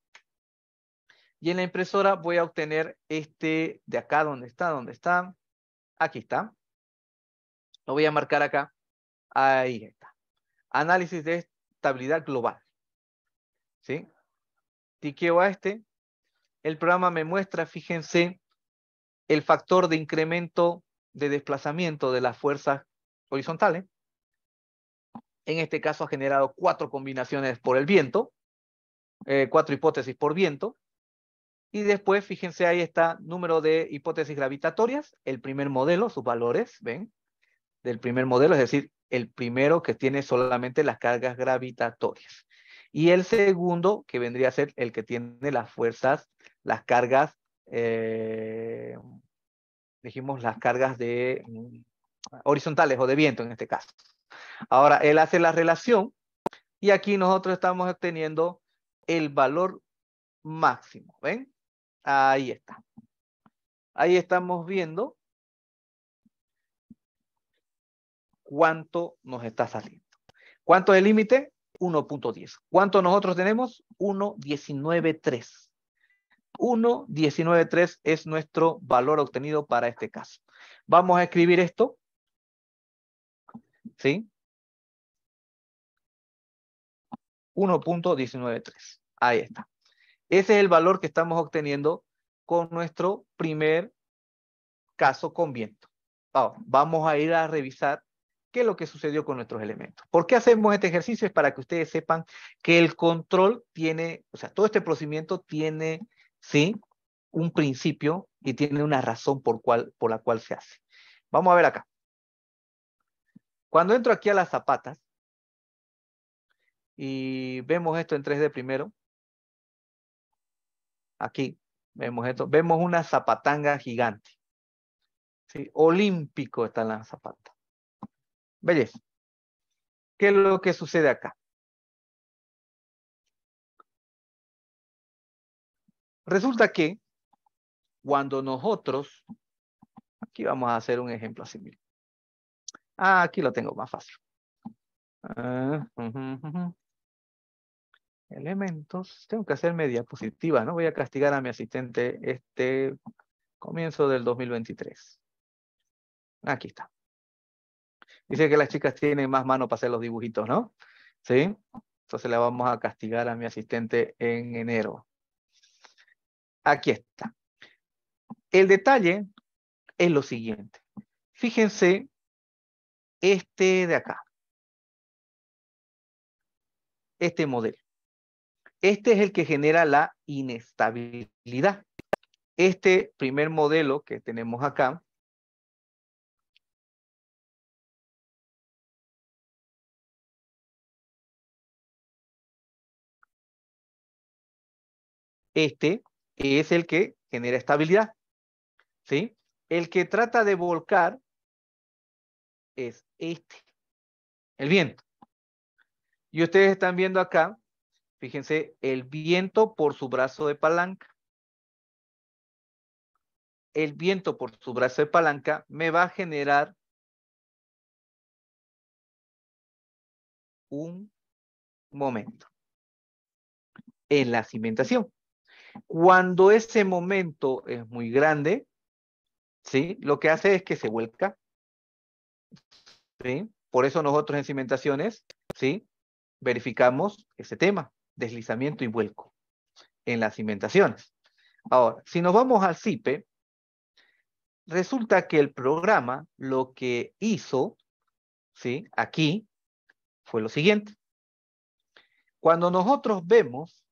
y en la impresora voy a obtener este de acá, donde está, donde está, aquí está. Lo voy a marcar acá, ahí está análisis de estabilidad global. ¿Sí? Tiqueo a este. El programa me muestra, fíjense, el factor de incremento de desplazamiento de las fuerzas horizontales. En este caso ha generado cuatro combinaciones por el viento, eh, cuatro hipótesis por viento. Y después, fíjense, ahí está número de hipótesis gravitatorias, el primer modelo, sus valores, ¿ven? Del primer modelo, es decir, el primero que tiene solamente las cargas gravitatorias. Y el segundo, que vendría a ser el que tiene las fuerzas, las cargas, eh, dijimos las cargas de mm, horizontales o de viento en este caso. Ahora, él hace la relación y aquí nosotros estamos obteniendo el valor máximo. ¿Ven? Ahí está. Ahí estamos viendo cuánto nos está saliendo. ¿Cuánto es el límite? 1.10. ¿Cuánto nosotros tenemos? 1.19.3. 1.19.3 es nuestro valor obtenido para este caso. Vamos a escribir esto. ¿Sí? 1.193. Ahí está. Ese es el valor que estamos obteniendo con nuestro primer caso con viento. vamos a ir a revisar qué es lo que sucedió con nuestros elementos. ¿Por qué hacemos este ejercicio? Es para que ustedes sepan que el control tiene, o sea, todo este procedimiento tiene, ¿sí? Un principio y tiene una razón por, cual, por la cual se hace. Vamos a ver acá. Cuando entro aquí a las zapatas y vemos esto en 3D primero, aquí vemos esto, vemos una zapatanga gigante. ¿sí? Olímpico están las zapatas. Belleza. ¿Qué es lo que sucede acá? Resulta que cuando nosotros, aquí vamos a hacer un ejemplo así. Ah, aquí lo tengo más fácil. Ah, Elementos. Tengo que hacer media positiva, ¿no? Voy a castigar a mi asistente este comienzo del 2023. Aquí está. Dice que las chicas tienen más mano para hacer los dibujitos, ¿no? Sí. Entonces la vamos a castigar a mi asistente en enero. Aquí está. El detalle es lo siguiente. Fíjense este de acá. Este modelo. Este es el que genera la inestabilidad. Este primer modelo que tenemos acá este es el que genera estabilidad. ¿sí? El que trata de volcar es este, el viento. Y ustedes están viendo acá, fíjense, el viento por su brazo de palanca. El viento por su brazo de palanca me va a generar un momento en la cimentación. Cuando ese momento es muy grande, ¿sí? Lo que hace es que se vuelca, Por eso nosotros en cimentaciones, ¿sí? Verificamos ese tema, deslizamiento y vuelco en las cimentaciones. Ahora, si nos vamos al CIPE, resulta que el programa lo que hizo, ¿sí? Aquí fue lo siguiente. Cuando nosotros vemos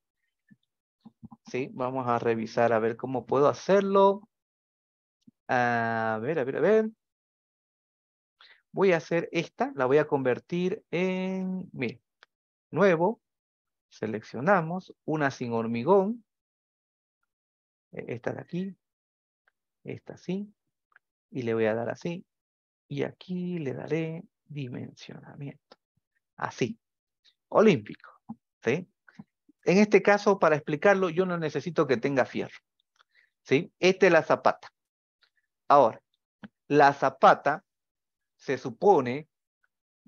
¿sí? Vamos a revisar a ver cómo puedo hacerlo. A ver, a ver, a ver. Voy a hacer esta, la voy a convertir en, mire, nuevo, seleccionamos, una sin hormigón, e, esta de aquí, esta así, y le voy a dar así, y aquí le daré dimensionamiento, así, olímpico, ¿sí? En este caso, para explicarlo, yo no necesito que tenga fierro. ¿Sí? Esta es la zapata. Ahora, la zapata se supone,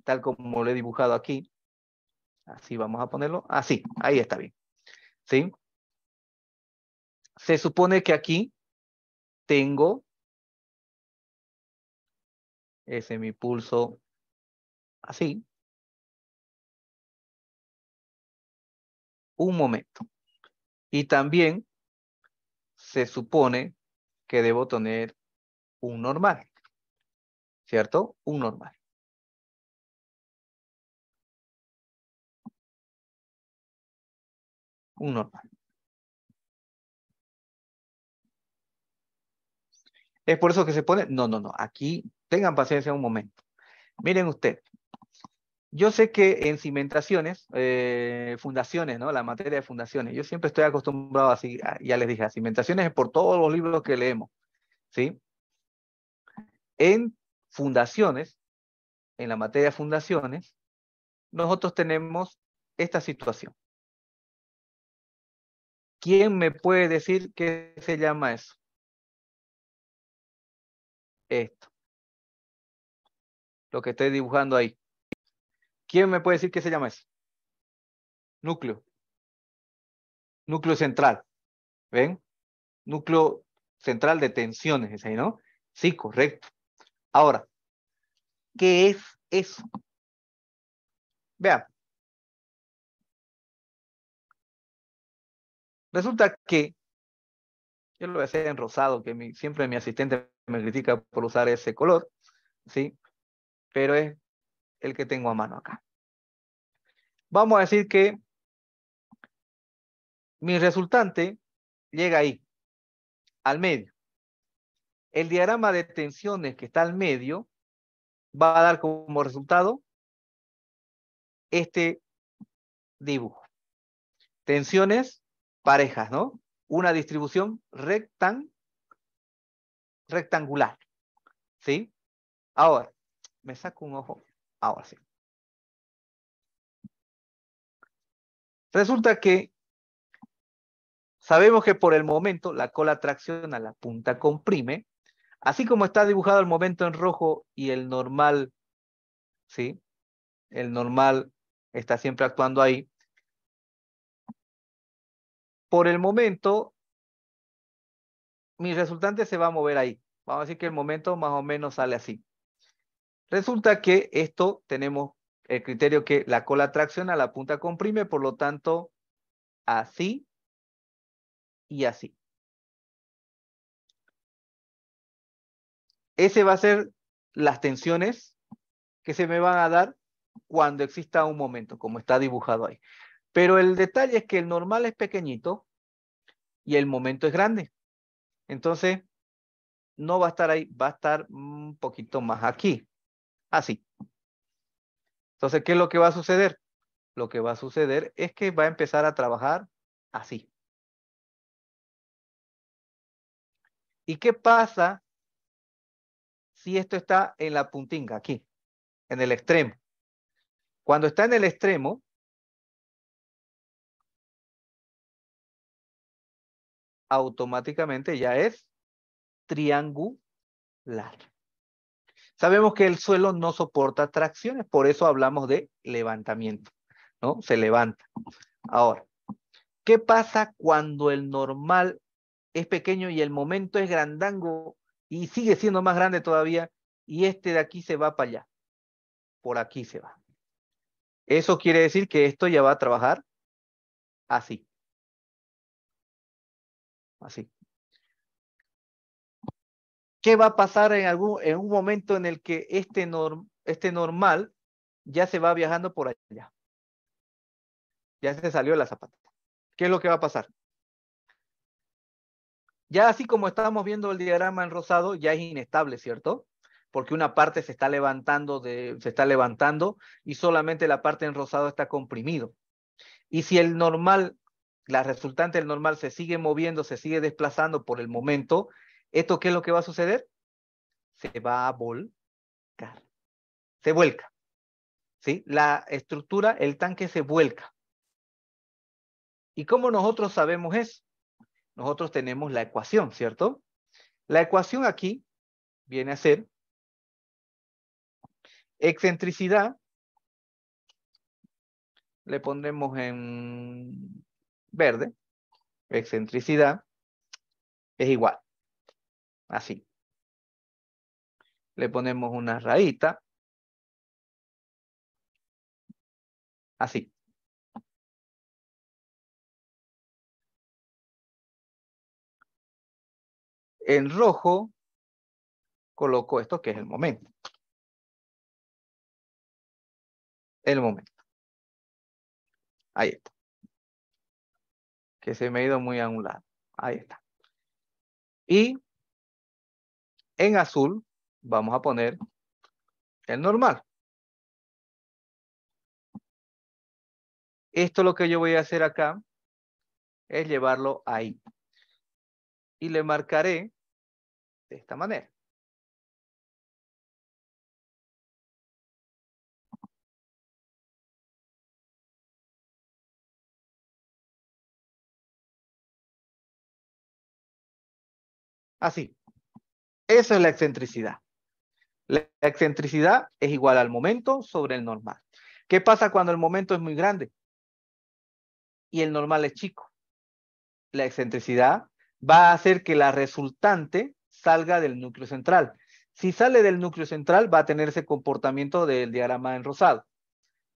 tal como lo he dibujado aquí, así vamos a ponerlo, así, ahí está bien. ¿Sí? Se supone que aquí tengo ese mi pulso así, un momento. Y también se supone que debo tener un normal, ¿cierto? Un normal. Un normal. Es por eso que se pone, no, no, no, aquí tengan paciencia un momento. Miren ustedes, yo sé que en cimentaciones, eh, fundaciones, ¿no? La materia de fundaciones, yo siempre estoy acostumbrado así, ah, ya les dije, cimentaciones es por todos los libros que leemos, ¿sí? En fundaciones, en la materia de fundaciones, nosotros tenemos esta situación. ¿Quién me puede decir qué se llama eso? Esto. Lo que estoy dibujando ahí. ¿Quién me puede decir qué se llama eso? Núcleo. Núcleo central. ¿Ven? Núcleo central de tensiones, ¿es ahí, no? Sí, correcto. Ahora, ¿qué es eso? Vean. Resulta que, yo lo voy a hacer en rosado, que mi, siempre mi asistente me critica por usar ese color, ¿sí? Pero es el que tengo a mano acá. Vamos a decir que mi resultante llega ahí, al medio. El diagrama de tensiones que está al medio va a dar como resultado este dibujo. Tensiones parejas, ¿no? Una distribución rectan, rectangular. ¿Sí? Ahora, me saco un ojo. Resulta que sabemos que por el momento la cola tracciona, la punta comprime, así como está dibujado el momento en rojo y el normal, ¿sí? El normal está siempre actuando ahí. Por el momento, mi resultante se va a mover ahí. Vamos a decir que el momento más o menos sale así. Resulta que esto tenemos el criterio que la cola tracciona, la punta comprime, por lo tanto, así y así. Ese va a ser las tensiones que se me van a dar cuando exista un momento, como está dibujado ahí. Pero el detalle es que el normal es pequeñito y el momento es grande. Entonces, no va a estar ahí, va a estar un poquito más aquí así. Entonces, ¿qué es lo que va a suceder? Lo que va a suceder es que va a empezar a trabajar así. ¿Y qué pasa si esto está en la puntinga, aquí, en el extremo? Cuando está en el extremo, automáticamente ya es triangular. Sabemos que el suelo no soporta tracciones, por eso hablamos de levantamiento, ¿no? Se levanta. Ahora, ¿qué pasa cuando el normal es pequeño y el momento es grandango y sigue siendo más grande todavía y este de aquí se va para allá? Por aquí se va. Eso quiere decir que esto ya va a trabajar así. Así. ¿Qué va a pasar en algún en un momento en el que este, este normal ya se va viajando por allá? Ya se salió de la zapata. ¿Qué es lo que va a pasar? Ya así como estábamos viendo el diagrama en rosado, ya es inestable, ¿cierto? Porque una parte se está levantando, de, se está levantando y solamente la parte en rosado está comprimido. Y si el normal, la resultante del normal se sigue moviendo, se sigue desplazando por el momento, ¿Esto qué es lo que va a suceder? Se va a volcar. Se vuelca. ¿Sí? La estructura, el tanque se vuelca. ¿Y cómo nosotros sabemos eso? Nosotros tenemos la ecuación, ¿cierto? La ecuación aquí viene a ser excentricidad, le pondremos en verde, excentricidad es igual Así. Le ponemos una rayita. Así. En rojo coloco esto que es el momento. El momento. Ahí está. Que se me ha ido muy a un lado. Ahí está. Y en azul vamos a poner el normal. Esto lo que yo voy a hacer acá es llevarlo ahí. Y le marcaré de esta manera. Así. Eso es la excentricidad. La excentricidad es igual al momento sobre el normal. ¿Qué pasa cuando el momento es muy grande y el normal es chico? La excentricidad va a hacer que la resultante salga del núcleo central. Si sale del núcleo central, va a tener ese comportamiento del diagrama en rosado,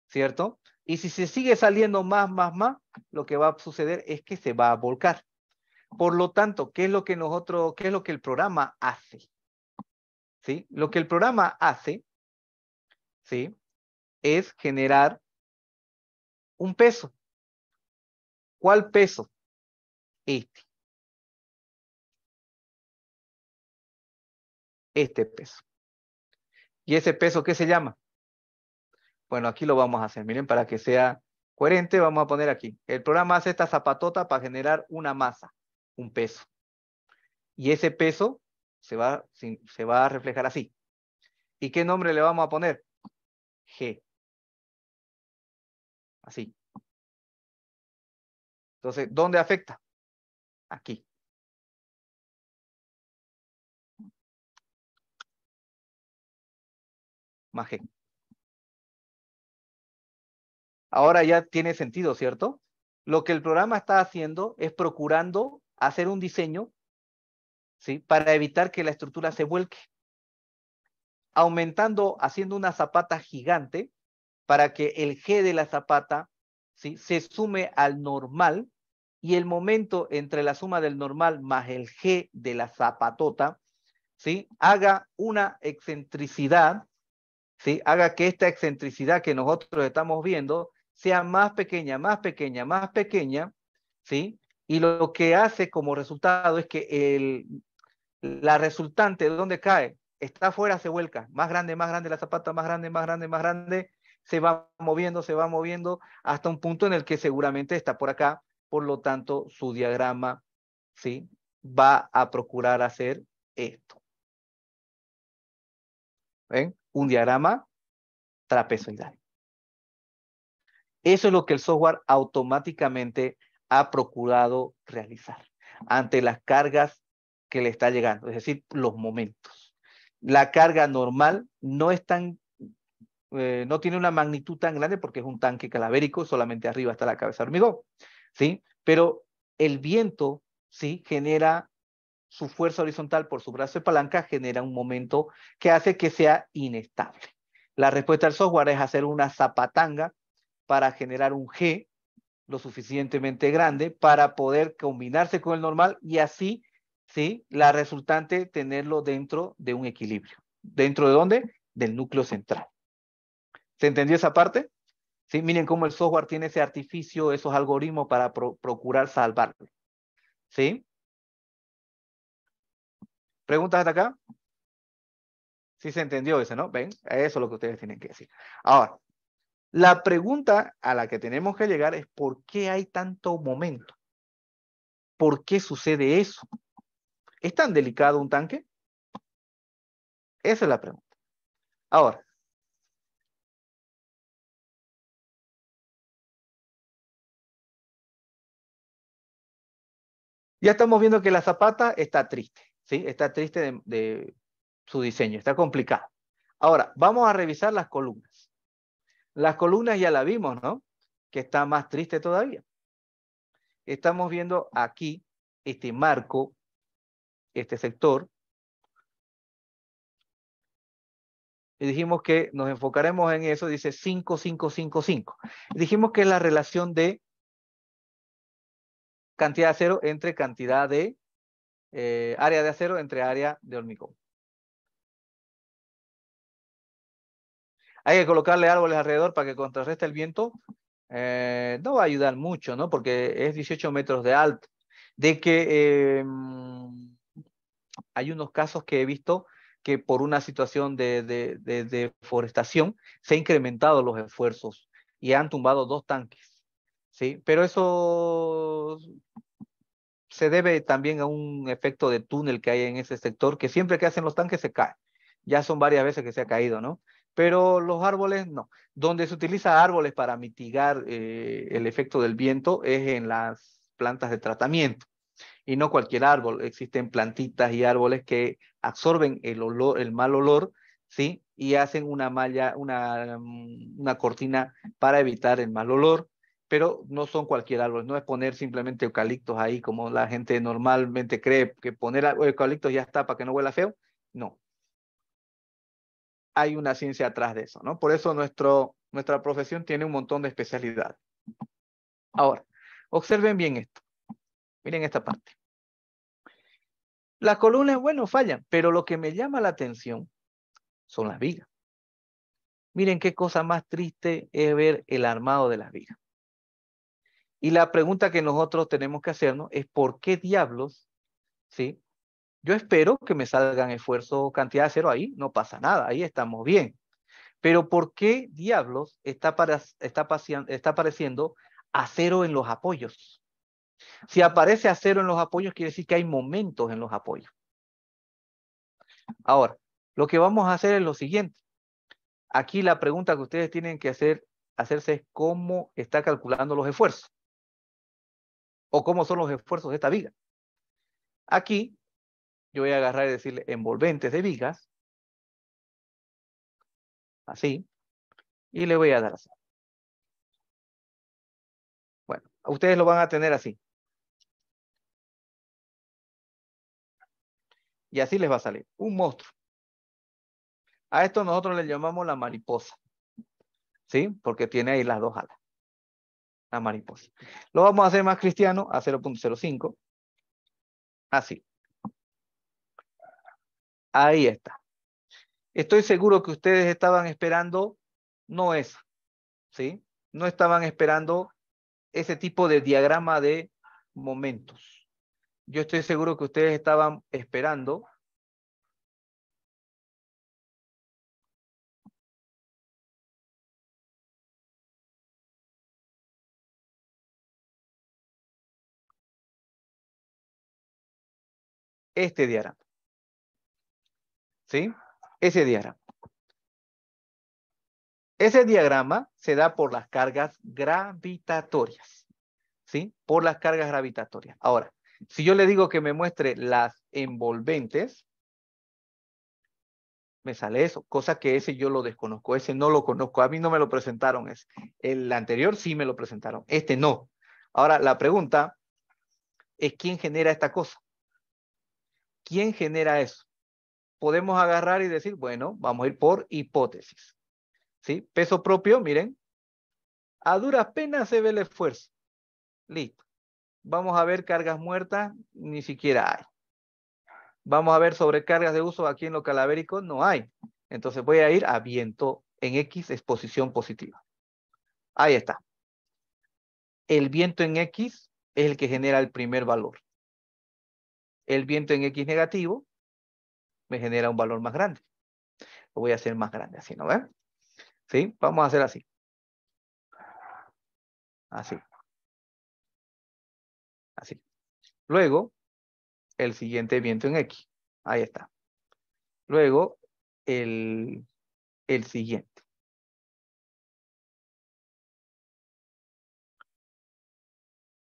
¿cierto? Y si se sigue saliendo más, más, más, lo que va a suceder es que se va a volcar. Por lo tanto, ¿qué es lo que nosotros, qué es lo que el programa hace? ¿Sí? Lo que el programa hace, ¿sí? Es generar un peso. ¿Cuál peso? Este. Este peso. ¿Y ese peso qué se llama? Bueno, aquí lo vamos a hacer. Miren, para que sea coherente, vamos a poner aquí. El programa hace esta zapatota para generar una masa un peso. Y ese peso se va, se va a reflejar así. ¿Y qué nombre le vamos a poner? G. Así. Entonces, ¿dónde afecta? Aquí. Más G. Ahora ya tiene sentido, ¿cierto? Lo que el programa está haciendo es procurando hacer un diseño ¿sí? para evitar que la estructura se vuelque, aumentando, haciendo una zapata gigante para que el G de la zapata ¿sí? se sume al normal y el momento entre la suma del normal más el G de la zapatota ¿sí? haga una excentricidad, ¿sí? haga que esta excentricidad que nosotros estamos viendo sea más pequeña, más pequeña, más pequeña, ¿sí? y lo que hace como resultado es que la resultante de donde cae está afuera, se vuelca, más grande, más grande la zapata, más grande, más grande, más grande, se va moviendo, se va moviendo hasta un punto en el que seguramente está por acá, por lo tanto su diagrama, ¿sí? Va a procurar hacer esto. ¿Ven? Un diagrama trapezoidal. Eso es lo que el software automáticamente ha procurado realizar ante las cargas que le está llegando, es decir, los momentos. La carga normal no es tan, eh, no tiene una magnitud tan grande porque es un tanque calavérico, solamente arriba está la cabeza de hormigón, ¿sí? Pero el viento, ¿sí? Genera su fuerza horizontal por su brazo de palanca, genera un momento que hace que sea inestable. La respuesta del software es hacer una zapatanga para generar un G lo suficientemente grande para poder combinarse con el normal y así, ¿sí? La resultante tenerlo dentro de un equilibrio. ¿Dentro de dónde? Del núcleo central. ¿Se entendió esa parte? Sí, miren cómo el software tiene ese artificio, esos algoritmos para procurar salvarlo. ¿Sí? ¿Preguntas hasta acá? Sí se entendió ese, ¿no? Ven, eso es lo que ustedes tienen que decir. Ahora, la pregunta a la que tenemos que llegar es ¿por qué hay tanto momento? ¿Por qué sucede eso? ¿Es tan delicado un tanque? Esa es la pregunta. Ahora, ya estamos viendo que la zapata está triste, ¿sí? Está triste de, de su diseño, está complicado. Ahora, vamos a revisar las columnas. Las columnas ya la vimos, ¿no? Que está más triste todavía. Estamos viendo aquí este marco, este sector. Y dijimos que nos enfocaremos en eso, dice 5, 5, 5, 5. Dijimos que es la relación de cantidad de acero entre cantidad de eh, área de acero entre área de hormigón. Hay que colocarle árboles alrededor para que contrarreste el viento. Eh, no va a ayudar mucho, ¿no? Porque es 18 metros de alto. De que em, hay unos casos que he visto que por una situación de, deforestación se han incrementado los esfuerzos y han tumbado dos tanques. ¿sí? Pero eso se debe también a un efecto de túnel que hay en ese sector, que siempre que hacen los tanques se cae. Ya son varias veces que se ha caído, ¿no? pero los árboles no. Donde se utilizan árboles para mitigar eh, el efecto del viento es en las plantas de tratamiento. Y no cualquier árbol, existen plantitas y árboles que absorben el mal olor, ¿sí? Y hacen una malla, una, mm, una cortina para evitar el mal olor, pero no son cualquier árbol, no es poner simplemente eucaliptos ahí como la gente normalmente cree, que poner eucaliptos ya está para que no huela feo, no, hay una ciencia atrás de eso, ¿no? Por eso nuestro, nuestra profesión tiene un montón de especialidades. Ahora, observen bien esto. Miren esta parte. Las columnas, bueno, fallan, pero lo que me llama la atención son las vigas. Miren qué cosa más triste es ver el armado de las vigas. Y la pregunta que nosotros tenemos que hacernos es por qué diablos, ¿sí? Yo espero que me salgan esfuerzos cantidad de cero ahí, no pasa nada, ahí estamos bien. Pero ¿por qué diablos está, está, apareciendo acero en los apoyos? Si aparece acero en los apoyos, quiere decir que hay momentos en los apoyos. Ahora, lo que vamos a hacer es lo siguiente. Aquí la pregunta que ustedes tienen que hacer, hacerse es cómo está calculando los esfuerzos o cómo son los esfuerzos de esta viga. Aquí yo voy a agarrar y decirle envolventes de vigas, así, y le voy a dar así. Bueno, ustedes lo van a tener así. Y así les va a salir, un monstruo. A esto nosotros le llamamos la mariposa, ¿sí? Porque tiene ahí las dos alas, la mariposa. Lo vamos a hacer más cristiano a 0.05, así. Ahí está. Estoy seguro que ustedes estaban esperando no es, ¿sí? No estaban esperando ese tipo de diagrama de momentos. Yo estoy seguro que ustedes estaban esperando este diagrama. ¿Sí? Ese diagrama. Ese diagrama se da por las cargas gravitatorias. ¿Sí? Por las cargas gravitatorias. Ahora, si yo le digo que me muestre las envolventes, me sale eso, cosa que ese yo lo desconozco, ese no lo conozco, a mí no me lo presentaron, ese. el anterior sí me lo presentaron, este no. Ahora, la pregunta es quién genera esta cosa, quién genera eso podemos agarrar y decir, bueno, vamos a ir por hipótesis. ¿Sí? Peso propio, miren, a duras penas se ve el esfuerzo. Listo. Vamos a ver cargas muertas, ni siquiera hay. Vamos a ver sobrecargas de uso aquí en lo calabérico. no hay. Entonces voy a ir a viento en X, exposición positiva. Ahí está. El viento en X es el que genera el primer valor. El viento en X negativo me genera un valor más grande. Lo voy a hacer más grande, así, ¿no ven? ¿Sí? Vamos a hacer así. Así. Así. Luego, el siguiente viento en X. Ahí está. Luego, el, el siguiente.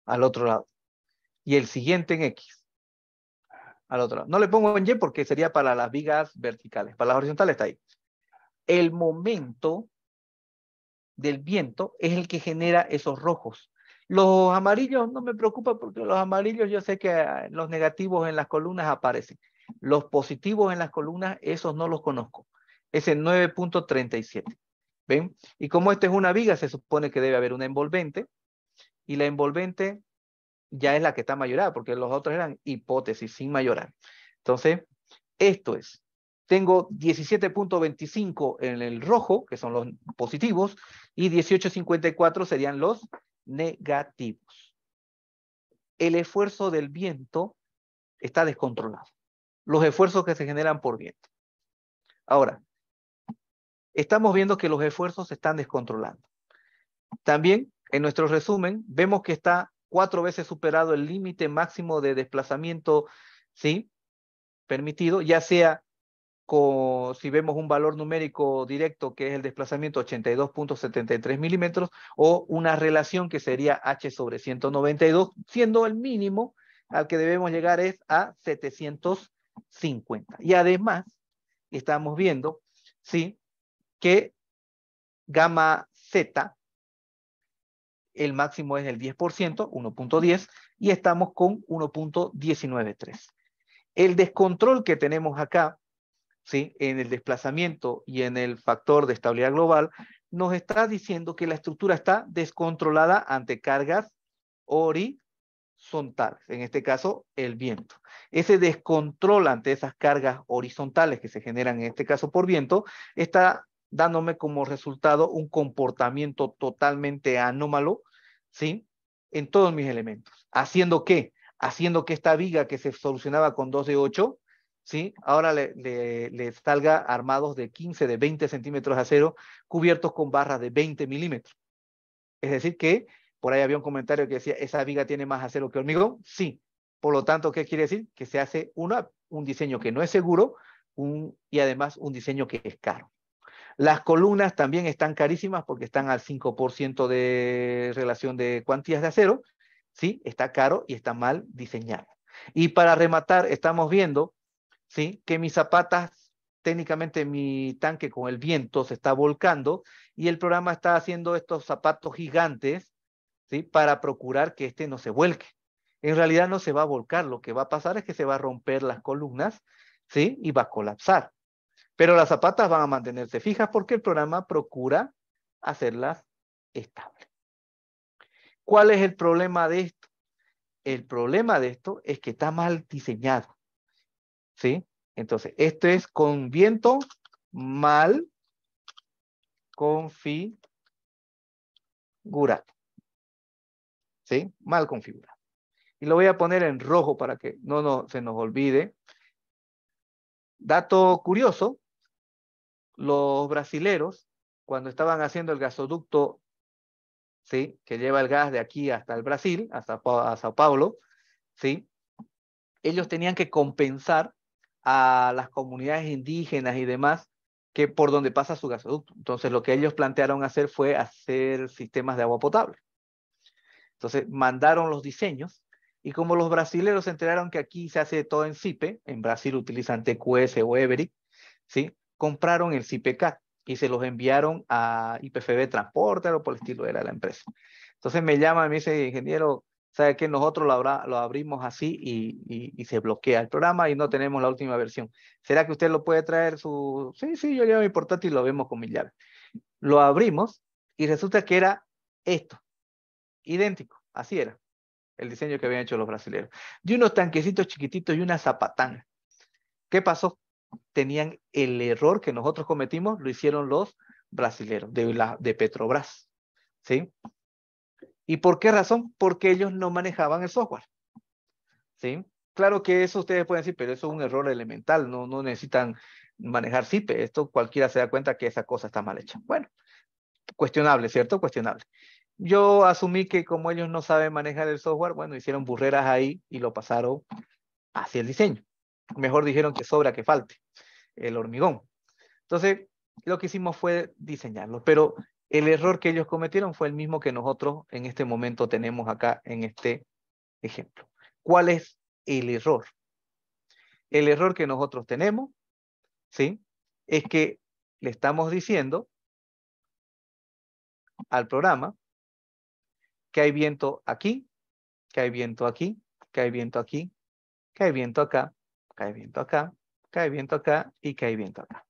Al otro lado. Y el siguiente en X al otro No le pongo en Y porque sería para las vigas verticales, para las horizontales está ahí. El momento del viento es el que genera esos rojos. Los amarillos no me preocupan porque los amarillos yo sé que ah, los negativos en las columnas aparecen. Los positivos en las columnas, esos no los conozco. Es el 9.37. ¿Ven? Y como esta es una viga, se supone que debe haber una envolvente. Y la envolvente ya es la que está mayorada, porque los otros eran hipótesis sin mayorar. Entonces, esto es, tengo 17.25 en el rojo, que son los positivos, y 18.54 serían los negativos. El esfuerzo del viento está descontrolado. Los esfuerzos que se generan por viento. Ahora, estamos viendo que los esfuerzos se están descontrolando. También en nuestro resumen vemos que está cuatro veces superado el límite máximo de desplazamiento, ¿sí? Permitido, ya sea si vemos un valor numérico directo que es el desplazamiento 82.73 milímetros o una relación que sería H sobre 192, siendo el mínimo al que debemos llegar es a 750. Y además, estamos viendo, ¿sí? Que gamma Z el máximo es el 10%, 1.10, y estamos con 1.193. El descontrol que tenemos acá, ¿sí? en el desplazamiento y en el factor de estabilidad global, nos está diciendo que la estructura está descontrolada ante cargas horizontales, en este caso el viento. Ese descontrol ante esas cargas horizontales que se generan en este caso por viento está dándome como resultado un comportamiento totalmente anómalo ¿sí? En todos mis elementos. ¿Haciendo qué? Haciendo que esta viga que se solucionaba con dos de 8, ¿sí? Ahora le, salga armados de 15, de 20 centímetros de acero, cubiertos con barras de 20 milímetros. Es decir que, por ahí había un comentario que decía, ¿esa viga tiene más acero que hormigón? Sí. Por lo tanto, ¿qué quiere decir? Que se hace una, un diseño que no es seguro un, y además un diseño que es caro. Las columnas también están carísimas porque están al 5% de relación de cuantías de acero. ¿sí? Está caro y está mal diseñado. Y para rematar, estamos viendo ¿sí? que mis zapatas, técnicamente mi tanque con el viento se está volcando y el programa está haciendo estos zapatos gigantes ¿sí? para procurar que este no se vuelque. En realidad no se va a volcar, lo que va a pasar es que se va a romper las columnas ¿sí? y va a colapsar. Pero las zapatas van a mantenerse fijas porque el programa procura hacerlas estables. ¿Cuál es el problema de esto? El problema de esto es que está mal diseñado. ¿Sí? Entonces, esto es con viento mal configurado. ¿Sí? Mal configurado. Y lo voy a poner en rojo para que no, no se nos olvide. Dato curioso, los brasileros, cuando estaban haciendo el gasoducto, ¿sí? que lleva el gas de aquí hasta el Brasil, hasta a Sao Paulo, ¿sí? ellos tenían que compensar a las comunidades indígenas y demás que por donde pasa su gasoducto. Entonces lo que ellos plantearon hacer fue hacer sistemas de agua potable. Entonces mandaron los diseños y como los brasileros se enteraron que aquí se hace todo en CIPE, en Brasil utilizan TQS o Everick, ¿sí? compraron el CPK y se los enviaron a IPFB Transporte o por el estilo era la empresa. Entonces me llama y me dice, ingeniero, sabe que nosotros lo, abrimos así y, se bloquea el programa y no tenemos la última versión. ¿Será que usted lo puede traer su... Sí, sí, yo llevo mi portátil y lo vemos con mi llave. Lo abrimos y resulta que era esto, idéntico, así era el diseño que habían hecho los brasileños. De unos tanquecitos chiquititos y una zapatana. ¿Qué pasó? tenían el error que nosotros cometimos, lo hicieron los brasileros de, de Petrobras. ¿sí? ¿Y por qué razón? Porque ellos no manejaban el software. ¿sí? Claro que eso ustedes pueden decir, pero eso es un error elemental, no, no necesitan manejar CIPE. Esto cualquiera se da cuenta que esa cosa está mal hecha. Bueno, cuestionable, ¿cierto? Cuestionable. Yo asumí que como ellos no saben manejar el software, bueno, hicieron burreras ahí y lo pasaron hacia el diseño. Mejor dijeron que sobra que falte el hormigón. Entonces, lo que hicimos fue diseñarlo, pero el error que ellos cometieron fue el mismo que nosotros en este momento tenemos acá en este ejemplo. ¿Cuál es el error? El error que nosotros tenemos, ¿sí? Es que le estamos diciendo al programa que hay viento aquí, que hay viento aquí, que hay viento aquí, que hay viento acá, que hay viento acá, cae viento acá y cae viento acá.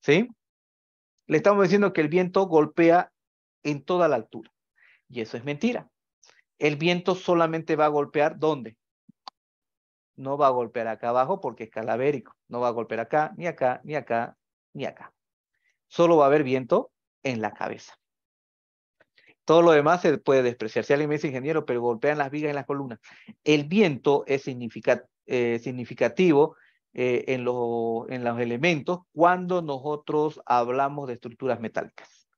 ¿Sí? Le estamos diciendo que el viento golpea en toda la altura. Y eso es mentira. El viento solamente va a golpear ¿dónde? No va a golpear acá abajo porque es calabérico. No va a golpear acá, ni acá, ni acá, ni acá. Solo va a haber viento en la cabeza. Todo lo demás se puede despreciar. Si alguien me dice ingeniero, pero golpean las vigas en las columnas. El viento es eh, significativo eh, en, en los elementos cuando nosotros hablamos de estructuras metálicas.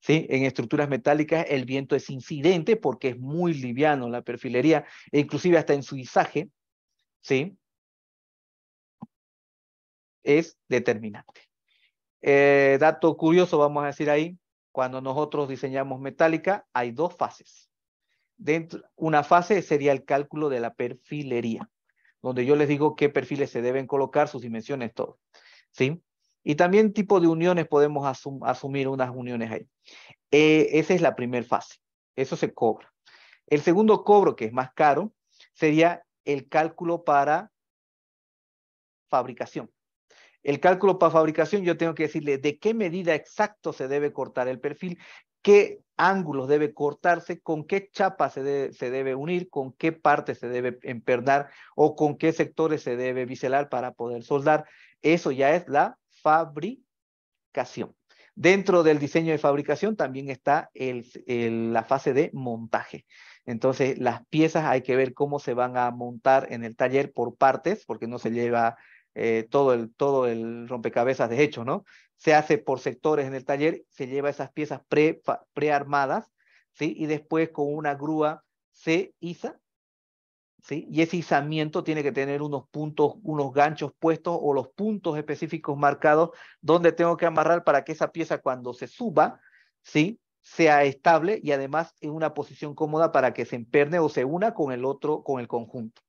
¿Sí? En estructuras metálicas el viento es incidente porque es muy liviano la perfilería, e inclusive hasta en su izaje, ¿sí? es determinante. Eh, dato curioso, vamos a decir ahí, cuando nosotros diseñamos metálica, hay dos fases. Dentro, una fase sería el cálculo de la perfilería donde yo les digo qué perfiles se deben colocar, sus dimensiones, todo. ¿Sí? Y también tipo de uniones podemos asumir unas uniones ahí. Eh, esa es la primera fase. Eso se cobra. El segundo cobro, que es más caro, sería el cálculo para fabricación. El cálculo para fabricación, yo tengo que decirle de qué medida exacto se debe cortar el perfil, qué ángulos debe cortarse, con qué chapa se, debe unir, con qué parte se debe empernar o con qué sectores se debe biselar para poder soldar. Eso ya es la fabricación. Dentro del diseño de fabricación también está la fase de montaje. Entonces, las piezas hay que ver cómo se van a montar en el taller por partes, porque no se lleva eh, todo, el, todo el rompecabezas de hecho, ¿no? se hace por sectores en el taller, se lleva esas piezas pre, prearmadas, ¿sí? Y después con una grúa se iza, Y ese izamiento tiene que tener unos puntos, unos ganchos puestos o los puntos específicos marcados donde tengo que amarrar para que esa pieza cuando se suba, ¿sí? sea estable y además en una posición cómoda para que se emperne o se una con el otro, con el conjunto.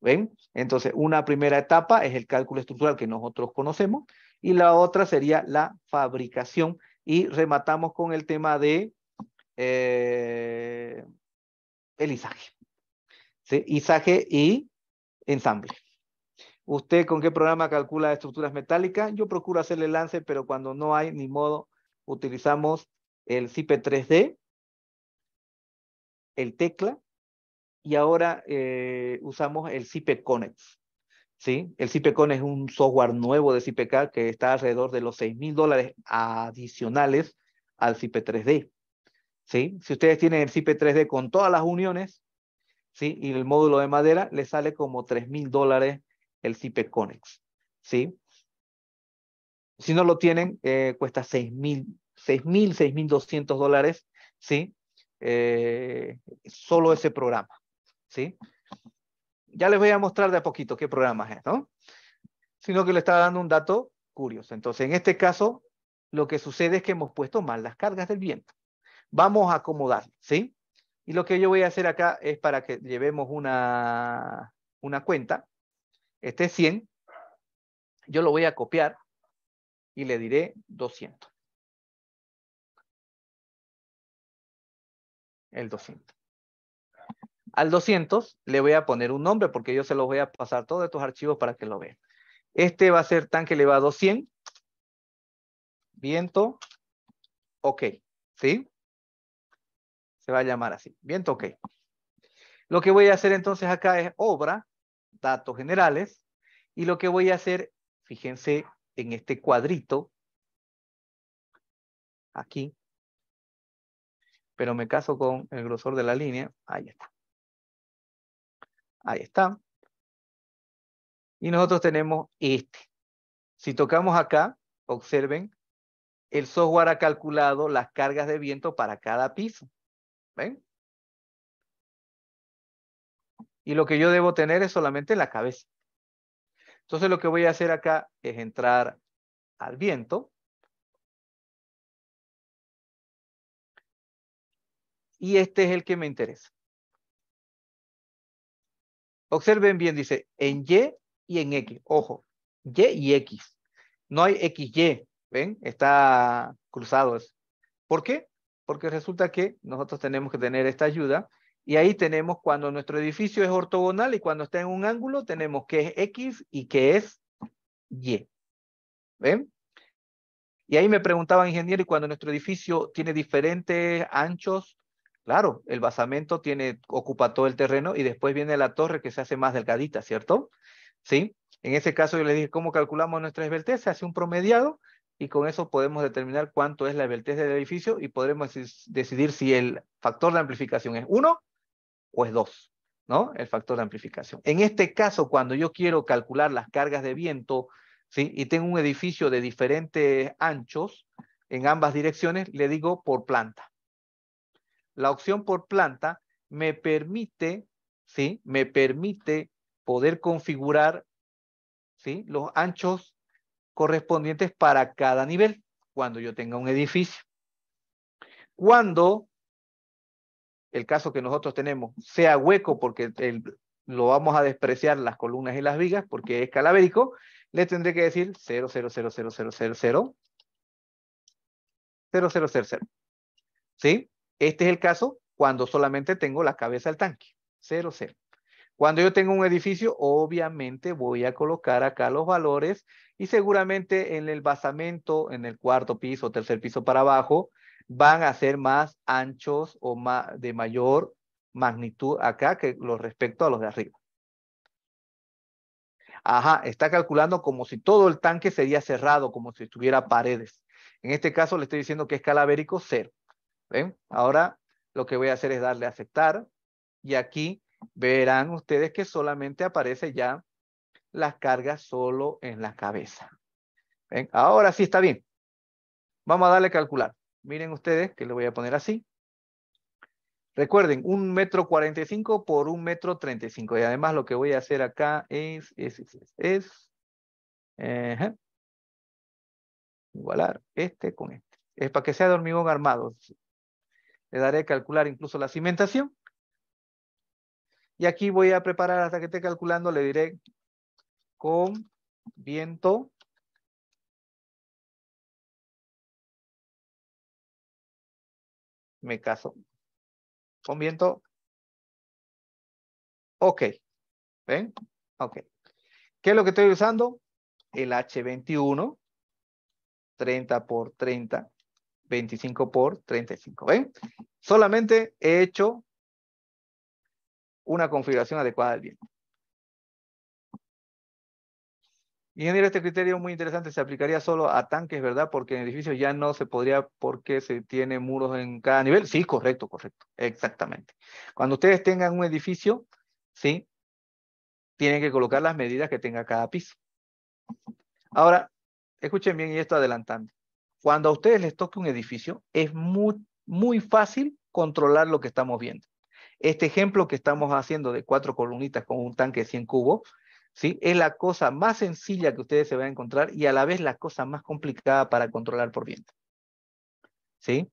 ¿Ven? Entonces, una primera etapa es el cálculo estructural que nosotros conocemos y la otra sería la fabricación. Y rematamos con el tema de eh, el izaje. Izaje y ensamble. ¿Usted con qué programa calcula estructuras metálicas? Yo procuro hacerle lance, pero cuando no hay ni modo, utilizamos el CIPE 3D, el tecla, y ahora eh, usamos el CIPE Connect. ¿sí? El Cipecon es un software nuevo de CPK que está alrededor de los 6.000 dólares adicionales al cipe 3 ¿sí? Si ustedes tienen el cipe 3 d con todas las uniones ¿sí? y el módulo de madera, les sale como 3.000 dólares el Cipeconex. ¿sí? Si no lo tienen, eh, cuesta 6.000, mil, dólares, ¿sí? Eh, solo ese programa, ¿sí? ya les voy a mostrar de a poquito qué programa es, ¿no? Sino que le estaba dando un dato curioso. Entonces, en este caso, lo que sucede es que hemos puesto mal las cargas del viento. Vamos a acomodar, ¿sí? Y lo que yo voy a hacer acá es para que llevemos una, una cuenta. Este es 100. Yo lo voy a copiar y le diré 200. El 200. Al 200 le voy a poner un nombre porque yo se los voy a pasar todos estos archivos para que lo vean. Este va a ser tanque elevado 100. Viento. Ok. ¿Sí? Se va a llamar así. Viento ok. Lo que voy a hacer entonces acá es obra, datos generales. Y lo que voy a hacer, fíjense en este cuadrito. Aquí. Pero me caso con el grosor de la línea. Ahí está. Ahí está. Y nosotros tenemos este. Si tocamos acá, observen, el software ha calculado las cargas de viento para cada piso. ¿Ven? Y lo que yo debo tener es solamente la cabeza. Entonces lo que voy a hacer acá es entrar al viento. Y este es el que me interesa. Observen bien, dice en Y y en X. Ojo, Y y X. No hay XY, ¿ven? Está cruzado eso. ¿Por qué? Porque resulta que nosotros tenemos que tener esta ayuda y ahí tenemos cuando nuestro edificio es ortogonal y cuando está en un ángulo tenemos que es X y que es Y. ¿Ven? Y ahí me preguntaba, ingeniero, y cuando nuestro edificio tiene diferentes anchos Claro, el basamento tiene, ocupa todo el terreno y después viene la torre que se hace más delgadita, ¿cierto? ¿Sí? En ese caso yo les dije cómo calculamos nuestra esbeltez, se hace un promediado y con eso podemos determinar cuánto es la esbeltez del edificio y podremos decidir si el factor de amplificación es 1 o es 2, ¿no? El factor de amplificación. En este caso, cuando yo quiero calcular las cargas de viento, ¿sí? Y tengo un edificio de diferentes anchos en ambas direcciones, le digo por planta la opción por planta me permite, ¿sí? Me permite poder configurar, ¿sí? Los anchos correspondientes para cada nivel cuando yo tenga un edificio. Cuando el caso que nosotros tenemos sea hueco porque lo vamos a despreciar las columnas y las vigas porque es calabérico, le tendré que decir 0, 0, ¿Sí? Este es el caso cuando solamente tengo la cabeza del tanque, 0, 0. Cuando yo tengo un edificio, obviamente voy a colocar acá los valores y seguramente en el basamento, en el cuarto piso, tercer piso para abajo, van a ser más anchos o más, de mayor magnitud acá que los respecto a los de arriba. Ajá, está calculando como si todo el tanque sería cerrado, como si estuviera paredes. En este caso le estoy diciendo que es calabérico, cero. Ahora lo que voy a hacer es darle a aceptar y aquí verán ustedes que solamente aparece ya las cargas solo en la cabeza. Ahora sí está bien. Vamos a darle a calcular. Miren ustedes que le voy a poner así. Recuerden, un metro cuarenta y cinco por un metro treinta Y cinco. Y además lo que voy a hacer acá es, es, igualar este con este. Es para que sea de hormigón armado. Le daré a calcular incluso la cimentación. Y aquí voy a preparar hasta que esté calculando, le diré con viento me caso. Con viento. Ok. ¿Ven? Ok. ¿Qué es lo que estoy usando? El H21, 30 por 30. 25 por 35. ¿Ven? Solamente he hecho una configuración adecuada del bien. Ingeniero, este criterio muy interesante se aplicaría solo a tanques, ¿verdad? Porque en edificios ya no se podría porque se tiene muros en cada nivel. Sí, correcto, correcto. Exactamente. Cuando ustedes tengan un edificio, ¿sí? Tienen que colocar las medidas que tenga cada piso. Ahora, escuchen bien y esto adelantando. Cuando a ustedes les toque un edificio, es muy, muy fácil controlar lo que estamos viendo. Este ejemplo que estamos haciendo de cuatro columnitas con un tanque de 100 cubos, ¿sí? es la cosa más sencilla que ustedes se van a encontrar y a la vez la cosa más complicada para controlar por viento. ¿Sí?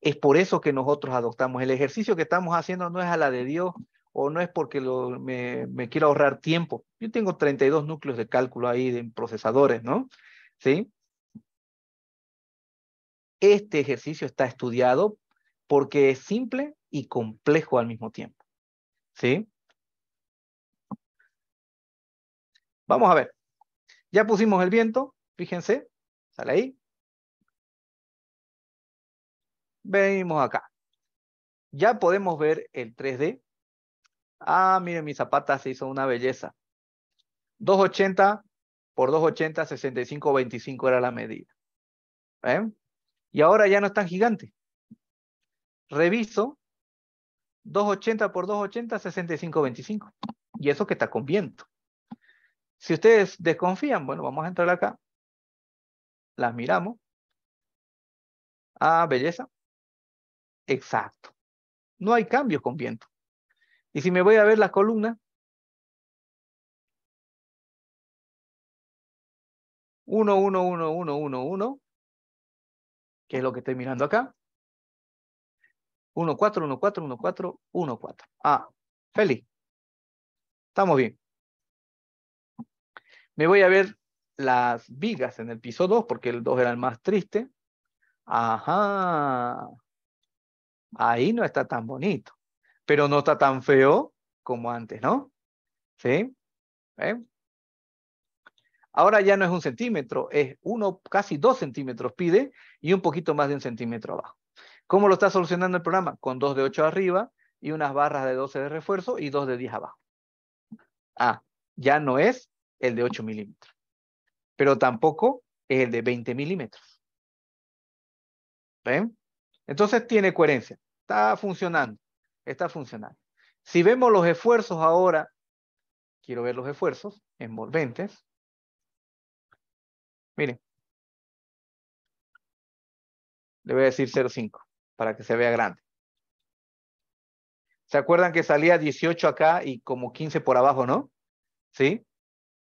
Es por eso que nosotros adoptamos. El ejercicio que estamos haciendo no es a la de Dios o no es porque me, me, quiero ahorrar tiempo. Yo tengo 32 núcleos de cálculo ahí en procesadores, ¿no? ¿Sí? Este ejercicio está estudiado porque es simple y complejo al mismo tiempo. ¿Sí? Vamos a ver. Ya pusimos el viento, fíjense, sale ahí. Venimos acá. Ya podemos ver el 3D. Ah, miren, mi zapata se hizo una belleza. 280 por 280, 65, 25 era la medida. ¿Ven? Y ahora ya no es tan gigante. Reviso 280 por 280, 6525. Y eso que está con viento. Si ustedes desconfían, bueno, vamos a entrar acá. Las miramos. Ah, belleza. Exacto. No hay cambios con viento. Y si me voy a ver las columnas, uno, uno, uno, uno, uno, uno, ¿Qué es lo que estoy mirando acá. 1-4-1-4-1-4-1-4. Ah, feliz. Estamos bien. Me voy a ver las vigas en el piso 2, porque el 2 era el más triste. Ajá. Ahí no está tan bonito, pero no está tan feo como antes, ¿no? ¿Sí? ¿Eh? Ahora ya no es un centímetro, es uno, casi dos centímetros pide y un poquito más de un centímetro abajo. ¿Cómo lo está solucionando el programa? Con dos de ocho arriba y unas barras de 12 de refuerzo y dos de 10 abajo. Ah, ya no es el de 8 milímetros, pero tampoco es el de 20 milímetros. ¿Ven? Entonces tiene coherencia, está funcionando, está funcionando. Si vemos los esfuerzos ahora, quiero ver los esfuerzos envolventes. Miren. Le voy a decir 0.5 para que se vea grande. ¿Se acuerdan que salía 18 acá y como 15 por abajo, no? ¿Sí?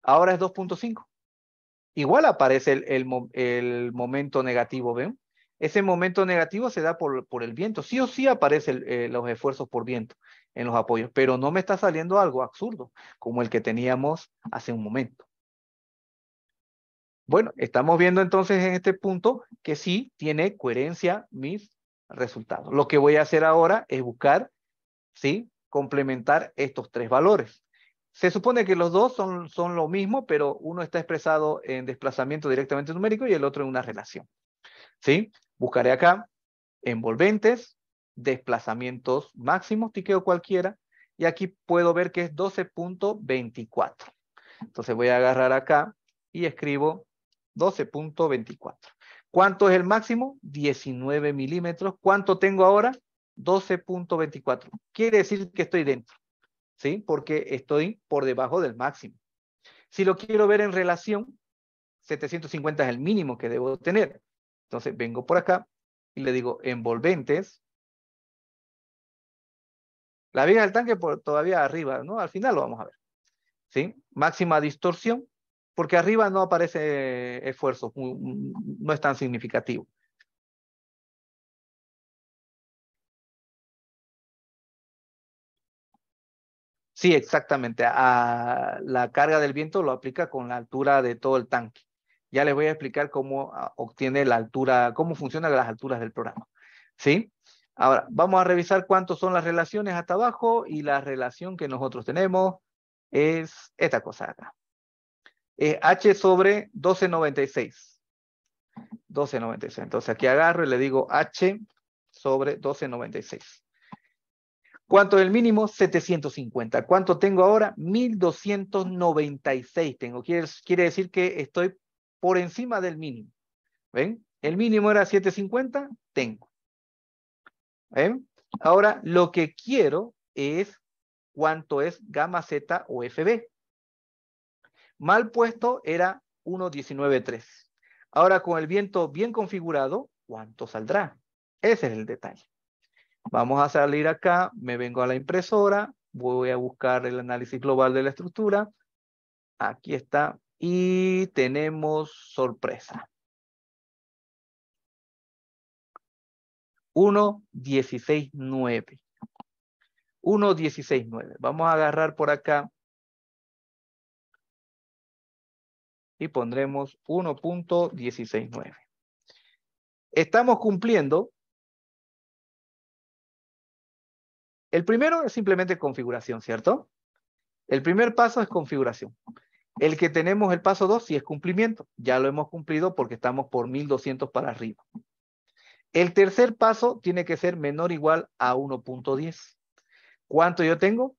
Ahora es 2.5. Igual aparece el, el, momento negativo, ¿ven? Ese momento negativo se da por, por el viento. Sí o sí aparecen eh, los esfuerzos por viento en los apoyos, pero no me está saliendo algo absurdo como el que teníamos hace un momento. Bueno, estamos viendo entonces en este punto que sí tiene coherencia mis resultados. Lo que voy a hacer ahora es buscar, ¿sí? Complementar estos tres valores. Se supone que los dos son, son lo mismo, pero uno está expresado en desplazamiento directamente numérico y el otro en una relación. ¿Sí? Buscaré acá envolventes, desplazamientos máximos, tiqueo cualquiera, y aquí puedo ver que es 12.24. Entonces voy a agarrar acá y escribo 12.24. ¿Cuánto es el máximo? 19 milímetros. ¿Cuánto tengo ahora? 12.24. Quiere decir que estoy dentro, ¿sí? Porque estoy por debajo del máximo. Si lo quiero ver en relación, 750 es el mínimo que debo tener. Entonces vengo por acá y le digo envolventes. La viga del tanque por, todavía arriba, ¿no? Al final lo vamos a ver. ¿Sí? Máxima distorsión, porque arriba no aparece esfuerzo, no es tan significativo. Sí, exactamente. A la carga del viento lo aplica con la altura de todo el tanque. Ya les voy a explicar cómo ah, obtiene la altura, cómo funcionan las alturas del programa. ¿Sí? Ahora, vamos a revisar cuántas son las relaciones hasta abajo y la relación que nosotros tenemos es esta cosa acá es eh, H sobre 1296. 1296. Entonces aquí agarro y le digo H sobre 1296. ¿Cuánto es el mínimo? 750. ¿Cuánto tengo ahora? 1296 tengo. Quiere, quiere decir que estoy por encima del mínimo. ¿Ven? El mínimo era 750, tengo. ¿Ven? Ahora, lo que quiero es cuánto es gamma Z o FB. Mal puesto era 1.19.3. Ahora con el viento bien configurado, ¿cuánto saldrá? Ese es el detalle. Vamos a salir acá, me vengo a la impresora, voy a buscar el análisis global de la estructura. Aquí está. Y tenemos sorpresa. 1.16.9. 1.16.9. Vamos a agarrar por acá y pondremos 1.169. Estamos cumpliendo. El primero es simplemente configuración, ¿cierto? El primer paso es configuración. El que tenemos el paso 2 si es cumplimiento. Ya lo hemos cumplido porque estamos por 1200 para arriba. El tercer paso tiene que ser menor o igual a 1.10. ¿Cuánto yo tengo?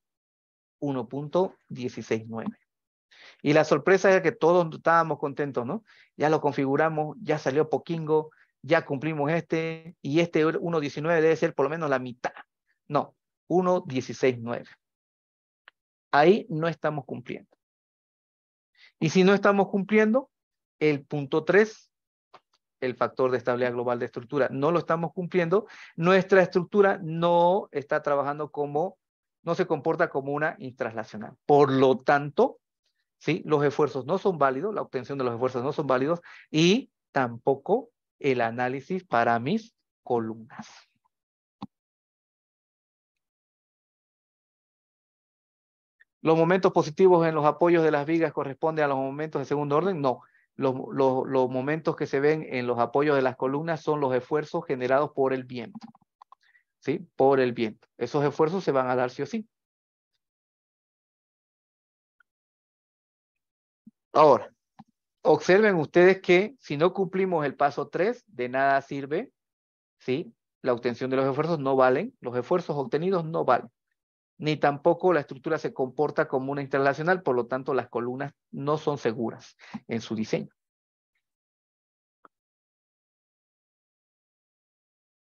1.169. Y la sorpresa era que todos estábamos contentos, ¿no? Ya lo configuramos, ya salió Pokingo, ya cumplimos este, y este 1.19 debe ser por lo menos la mitad. No, 1.16.9. Ahí no estamos cumpliendo. Y si no estamos cumpliendo, el punto 3, el factor de estabilidad global de estructura, no lo estamos cumpliendo, nuestra estructura no está trabajando como, no se comporta como una intraslacional. Por lo tanto, ¿sí? Los esfuerzos no son válidos, la obtención de los esfuerzos no son válidos y tampoco el análisis para mis columnas. ¿Los momentos positivos en los apoyos de las vigas corresponden a los momentos de segundo orden? No. Los, los, momentos que se ven en los apoyos de las columnas son los esfuerzos generados por el viento. ¿Sí? Por el viento. Esos esfuerzos se van a dar sí o sí. Ahora, observen ustedes que si no cumplimos el paso 3, de nada sirve, ¿sí? La obtención de los esfuerzos no valen, los esfuerzos obtenidos no valen. Ni tampoco la estructura se comporta como una internacional, por lo tanto las columnas no son seguras en su diseño.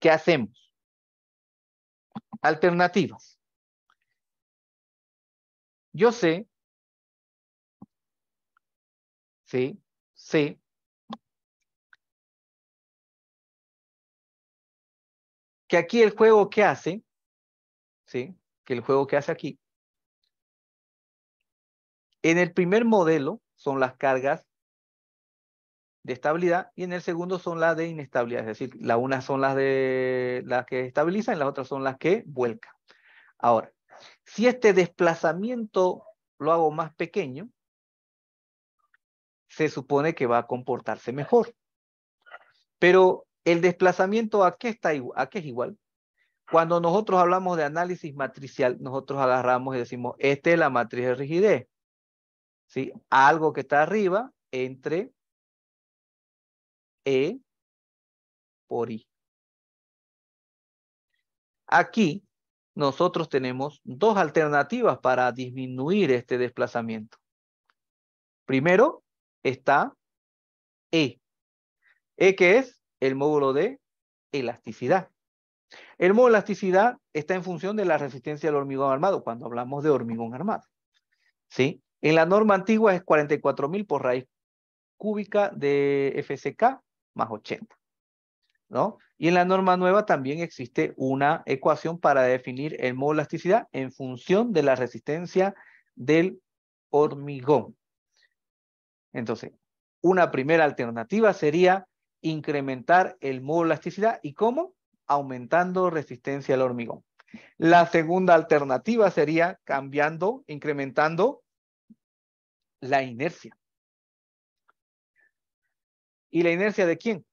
¿Qué hacemos? Alternativas. Yo sé ¿sí? sí. Que aquí el juego que hace, ¿sí? Que el juego que hace aquí, en el primer modelo son las cargas de estabilidad y en el segundo son las de inestabilidad, es decir, las unas son las, de, las que estabilizan y las otras son las que vuelcan. Ahora, si este desplazamiento lo hago más pequeño, se supone que va a comportarse mejor. Pero el desplazamiento, ¿a qué, está, a qué es igual? Cuando nosotros hablamos de análisis matricial, nosotros agarramos y decimos, esta es la matriz de rigidez. ¿Sí? Algo que está arriba entre E por I. Aquí nosotros tenemos dos alternativas para disminuir este desplazamiento. Primero, está E. E que es el módulo de elasticidad. El módulo de elasticidad está en función de la resistencia del hormigón armado, cuando hablamos de hormigón armado. ¿Sí? En la norma antigua es 44.000 por raíz cúbica de FCK más 80. ¿no? Y en la norma nueva también existe una ecuación para definir el modo de elasticidad en función de la resistencia del hormigón. Entonces, una primera alternativa sería incrementar el modo elasticidad. ¿Y cómo? Aumentando resistencia al hormigón. La segunda alternativa sería cambiando, incrementando la inercia. ¿Y la inercia de quién?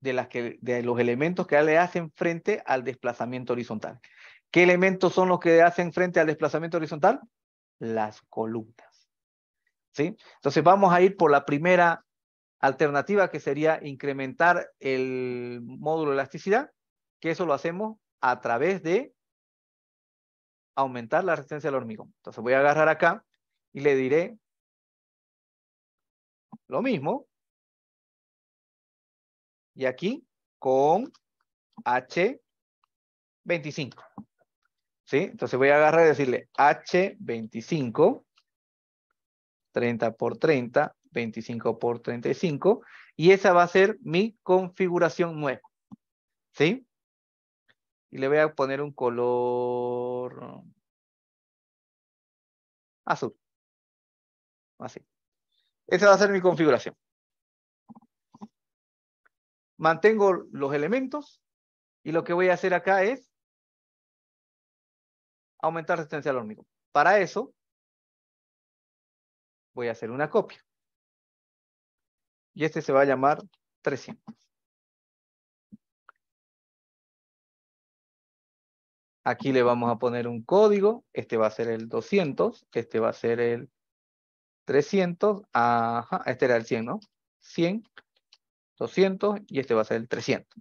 De, las de los elementos que le hacen frente al desplazamiento horizontal. ¿Qué elementos son los que hacen frente al desplazamiento horizontal? Las columnas. Entonces vamos a ir por la primera alternativa que sería incrementar el módulo de elasticidad, que eso lo hacemos a través de aumentar la resistencia al hormigón. Entonces voy a agarrar acá y le diré lo mismo. Y aquí con H25. ¿Sí? Entonces voy a agarrar y decirle H25 30 por 30, 25 por 35, y esa va a ser mi configuración nueva. ¿Sí? Y le voy a poner un color azul. Así. Esa va a ser mi configuración. Mantengo los elementos y lo que voy a hacer acá es aumentar resistencia al hormigón. Para eso, voy a hacer una copia. Y este se va a llamar 300. Aquí le vamos a poner un código. Este va a ser el 200. Este va a ser el 300. Ajá, este era el 100, ¿no? 100, 200 y este va a ser el 300.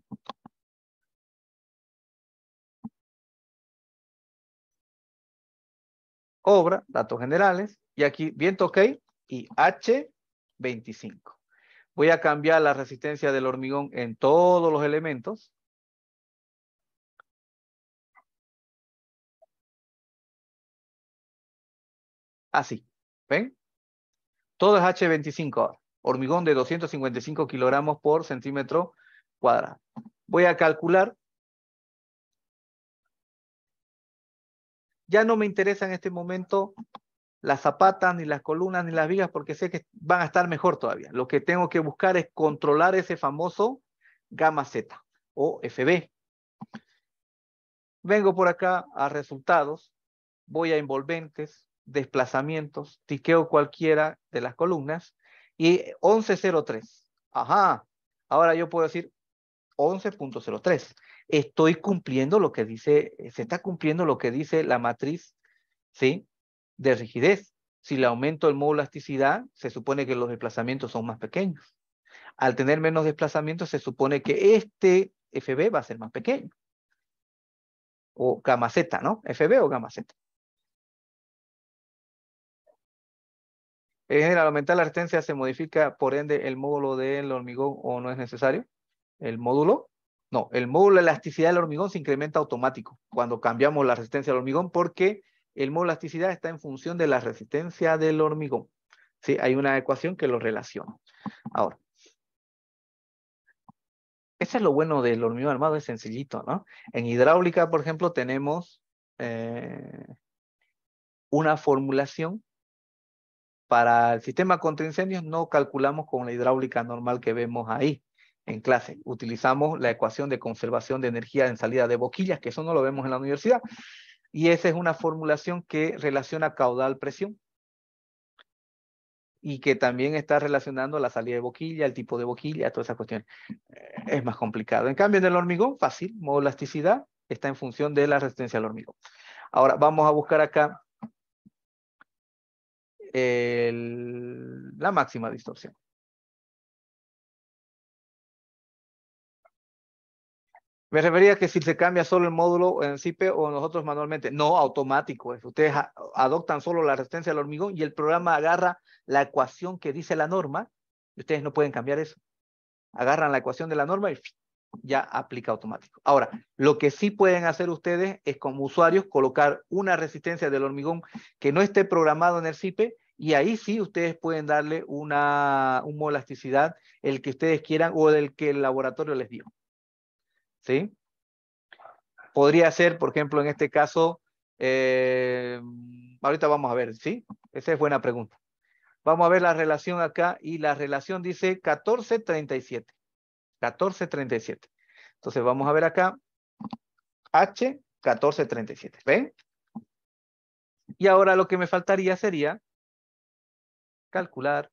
Obra, datos generales. Y aquí, viento OK, y H25. Voy a cambiar la resistencia del hormigón en todos los elementos. Así, ¿ven? Todo es H25 Hormigón de 255 kilogramos por centímetro cuadrado. Voy a calcular ya no me interesa en este momento las zapatas, ni las columnas, ni las vigas, porque sé que van a estar mejor todavía. Lo que tengo que buscar es controlar ese famoso gamma Z o FB. Vengo por acá a resultados, voy a envolventes, desplazamientos, tiqueo cualquiera de las columnas y 1103. Ajá, ahora yo puedo decir 11.03. Estoy cumpliendo lo que dice, se está cumpliendo lo que dice la matriz, ¿sí? de rigidez. Si le aumento el módulo de elasticidad, se supone que los desplazamientos son más pequeños. Al tener menos desplazamientos, se supone que este FB va a ser más pequeño. O gamma Z, ¿no? FB o gamma Z. En general, aumentar la resistencia se modifica, por ende, el módulo del hormigón o no es necesario. El módulo, no, el módulo de elasticidad del hormigón se incrementa automático cuando cambiamos la resistencia del hormigón porque el elasticidad está en función de la resistencia del hormigón. ¿sí? Hay una ecuación que lo relaciona. Ahora, ese es lo bueno del hormigón armado, es sencillito, ¿no? En hidráulica, por ejemplo, tenemos eh, una formulación para el sistema contra incendios, no calculamos con la hidráulica normal que vemos ahí en clase. Utilizamos la ecuación de conservación de energía en salida de boquillas, que eso no lo vemos en la universidad, y esa es una formulación que relaciona caudal-presión y que también está relacionando la salida de boquilla, el tipo de boquilla, todas esas cuestiones. Es más complicado. En cambio, en el hormigón, fácil, modo elasticidad está en función de la resistencia al hormigón. Ahora, vamos a buscar acá la máxima distorsión. Me refería a que si se cambia solo el módulo en CIPE o nosotros manualmente. No, automático. Ustedes adoptan solo la resistencia al hormigón y el programa agarra la ecuación que dice la norma. ustedes no pueden cambiar eso. Agarran la ecuación de la norma y ya aplica automático. Ahora, lo que sí pueden hacer ustedes es como usuarios colocar una resistencia del hormigón que no esté programado en el CIPE y ahí sí ustedes pueden darle una, una elasticidad el que ustedes quieran o el que el laboratorio les dio. ¿sí? Podría ser, por ejemplo, en este caso, eh, ahorita vamos a ver, ¿sí? Esa es buena pregunta. Vamos a ver la relación acá y la relación dice 1437. 1437. Entonces vamos a ver acá H 1437. ¿Ven? Y ahora lo que me faltaría sería calcular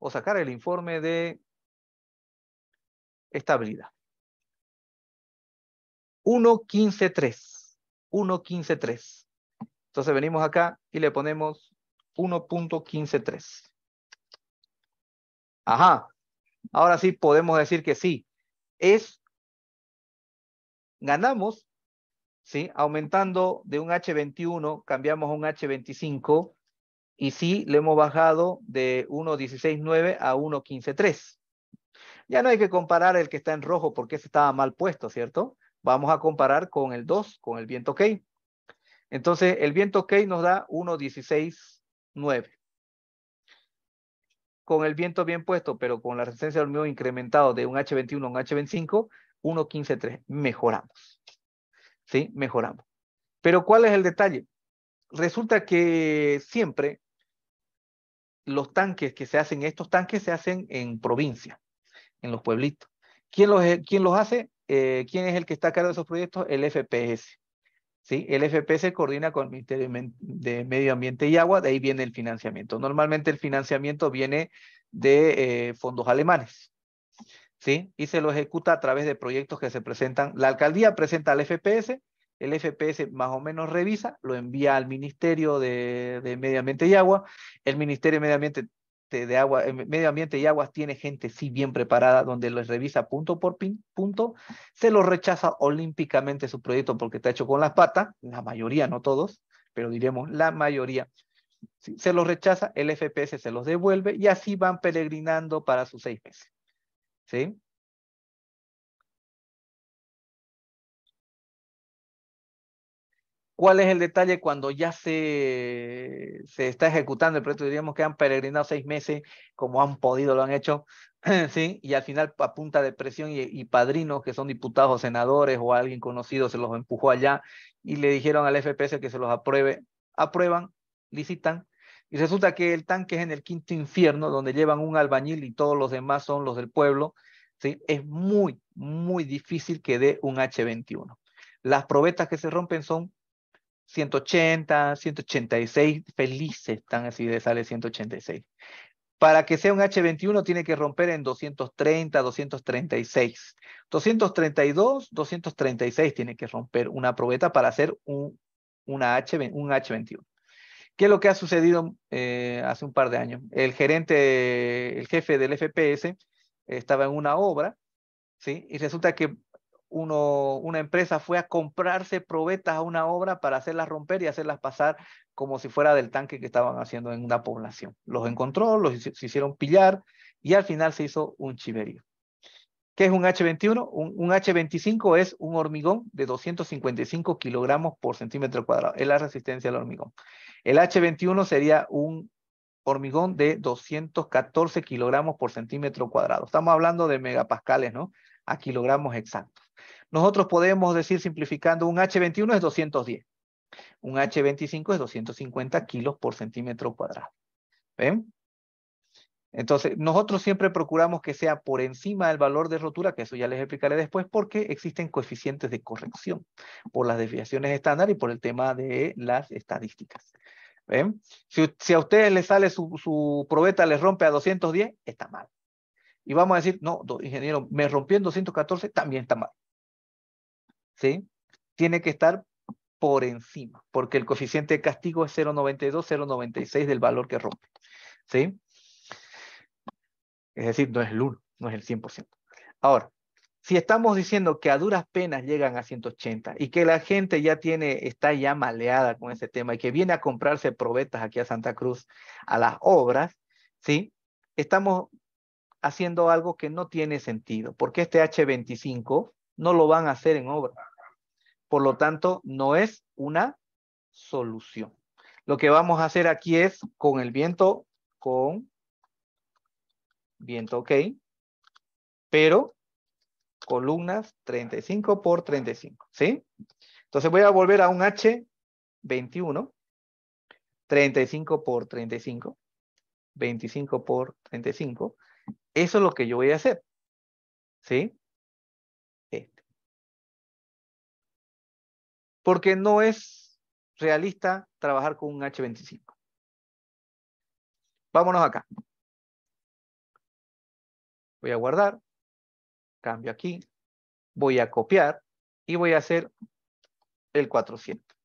o sacar el informe de estabilidad. 1.15.3. 1.15.3. Entonces venimos acá y le ponemos 1.15.3. Ajá. Ahora sí podemos decir que sí. Es, ganamos, ¿sí? Aumentando de un H21, cambiamos a un H25 y sí le hemos bajado de 1.16.9 a 1.15.3. Ya no hay que comparar el que está en rojo porque ese estaba mal puesto, ¿cierto? vamos a comparar con el 2, con el viento K. Entonces, el viento K nos da 1.16.9. Con el viento bien puesto, pero con la resistencia del hormigón incrementado de un H21 a un H25, 1.15.3. Mejoramos. ¿Sí? Mejoramos. Pero ¿cuál es el detalle? Resulta que siempre los tanques que se hacen, estos tanques se hacen en provincia, en los pueblitos. ¿Quién los, eh, quién los hace? Eh, ¿quién es el que está a cargo de esos proyectos? El FPS. ¿sí? El FPS coordina con el Ministerio de Medio Ambiente y Agua, de ahí viene el financiamiento. Normalmente el financiamiento viene de eh, fondos alemanes, ¿sí? Y se lo ejecuta a través de proyectos que se presentan. La alcaldía presenta al FPS, el FPS más o menos revisa, lo envía al Ministerio de Medio Ambiente y Agua, el Ministerio de Medio Ambiente este, de agua, eh, medio ambiente y aguas tiene gente sí bien preparada, donde los revisa punto por punto, se los rechaza olímpicamente su proyecto porque está hecho con las patas, la mayoría, no todos, pero diremos la mayoría. se los rechaza, el FPS se los devuelve y así van peregrinando para sus seis meses. ¿Sí? ¿Cuál es el detalle cuando ya se, se está ejecutando el proyecto? Diríamos que han peregrinado seis meses, como han podido, lo han hecho, [CLEARS THROAT] ¿sí? y al final a punta de presión y, padrinos que son diputados o senadores o alguien conocido se los empujó allá y le dijeron al FPS que se los apruebe. Aprueban, licitan, y resulta que el tanque es en el quinto infierno, donde llevan un albañil y todos los demás son los del pueblo. ¿sí? Es muy, muy difícil que dé un H21. Las probetas que se rompen son 180, 186, felices están así de sale 186. Para que sea un H21 tiene que romper en 230, 236. 232, 236 tiene que romper una probeta para hacer un, una H, un H21. ¿Qué es lo que ha sucedido eh, hace un par de años? El gerente, el jefe del FPS estaba en una obra, ¿sí? Y resulta que una empresa fue a comprarse probetas a una obra para hacerlas romper y hacerlas pasar como si fuera del tanque que estaban haciendo en una población. Los encontró, los se hicieron pillar y al final se hizo un chiverío. ¿Qué es un H21? Un, un H25 es un hormigón de 255 kilogramos por centímetro cuadrado. Es la resistencia al hormigón. El H21 sería un hormigón de 214 kilogramos por centímetro cuadrado. Estamos hablando de megapascales, ¿no? A kilogramos exactos nosotros podemos decir simplificando, un H21 es 210, un H25 es 250 kilos por centímetro cuadrado. ¿Ven? Entonces, nosotros siempre procuramos que sea por encima del valor de rotura, que eso ya les explicaré después, porque existen coeficientes de corrección por las desviaciones estándar y por el tema de las estadísticas. ¿Ven? Si, a ustedes les sale su, su probeta, les rompe a 210, está mal. Y vamos a decir, no, ingeniero, me rompió en 214, también está mal. ¿sí? Tiene que estar por encima, porque el coeficiente de castigo es 0,92, 0,96 del valor que rompe, ¿sí? Es decir, no es el 1, no es el 100%. Ahora, si estamos diciendo que a duras penas llegan a 180 y que la gente ya tiene, está ya maleada con ese tema y que viene a comprarse probetas aquí a Santa Cruz a las obras, ¿sí? Estamos haciendo algo que no tiene sentido, porque este H25 no lo van a hacer en obra. Por lo tanto, no es una solución. Lo que vamos a hacer aquí es con el viento, con viento, ok, pero columnas 35 por 35, ¿sí? Entonces voy a volver a un H21, 35 por 35, 25 por 35. Eso es lo que yo voy a hacer, ¿sí? porque no es realista trabajar con un H25. Vámonos acá. Voy a guardar, cambio aquí, voy a copiar y voy a hacer el 400.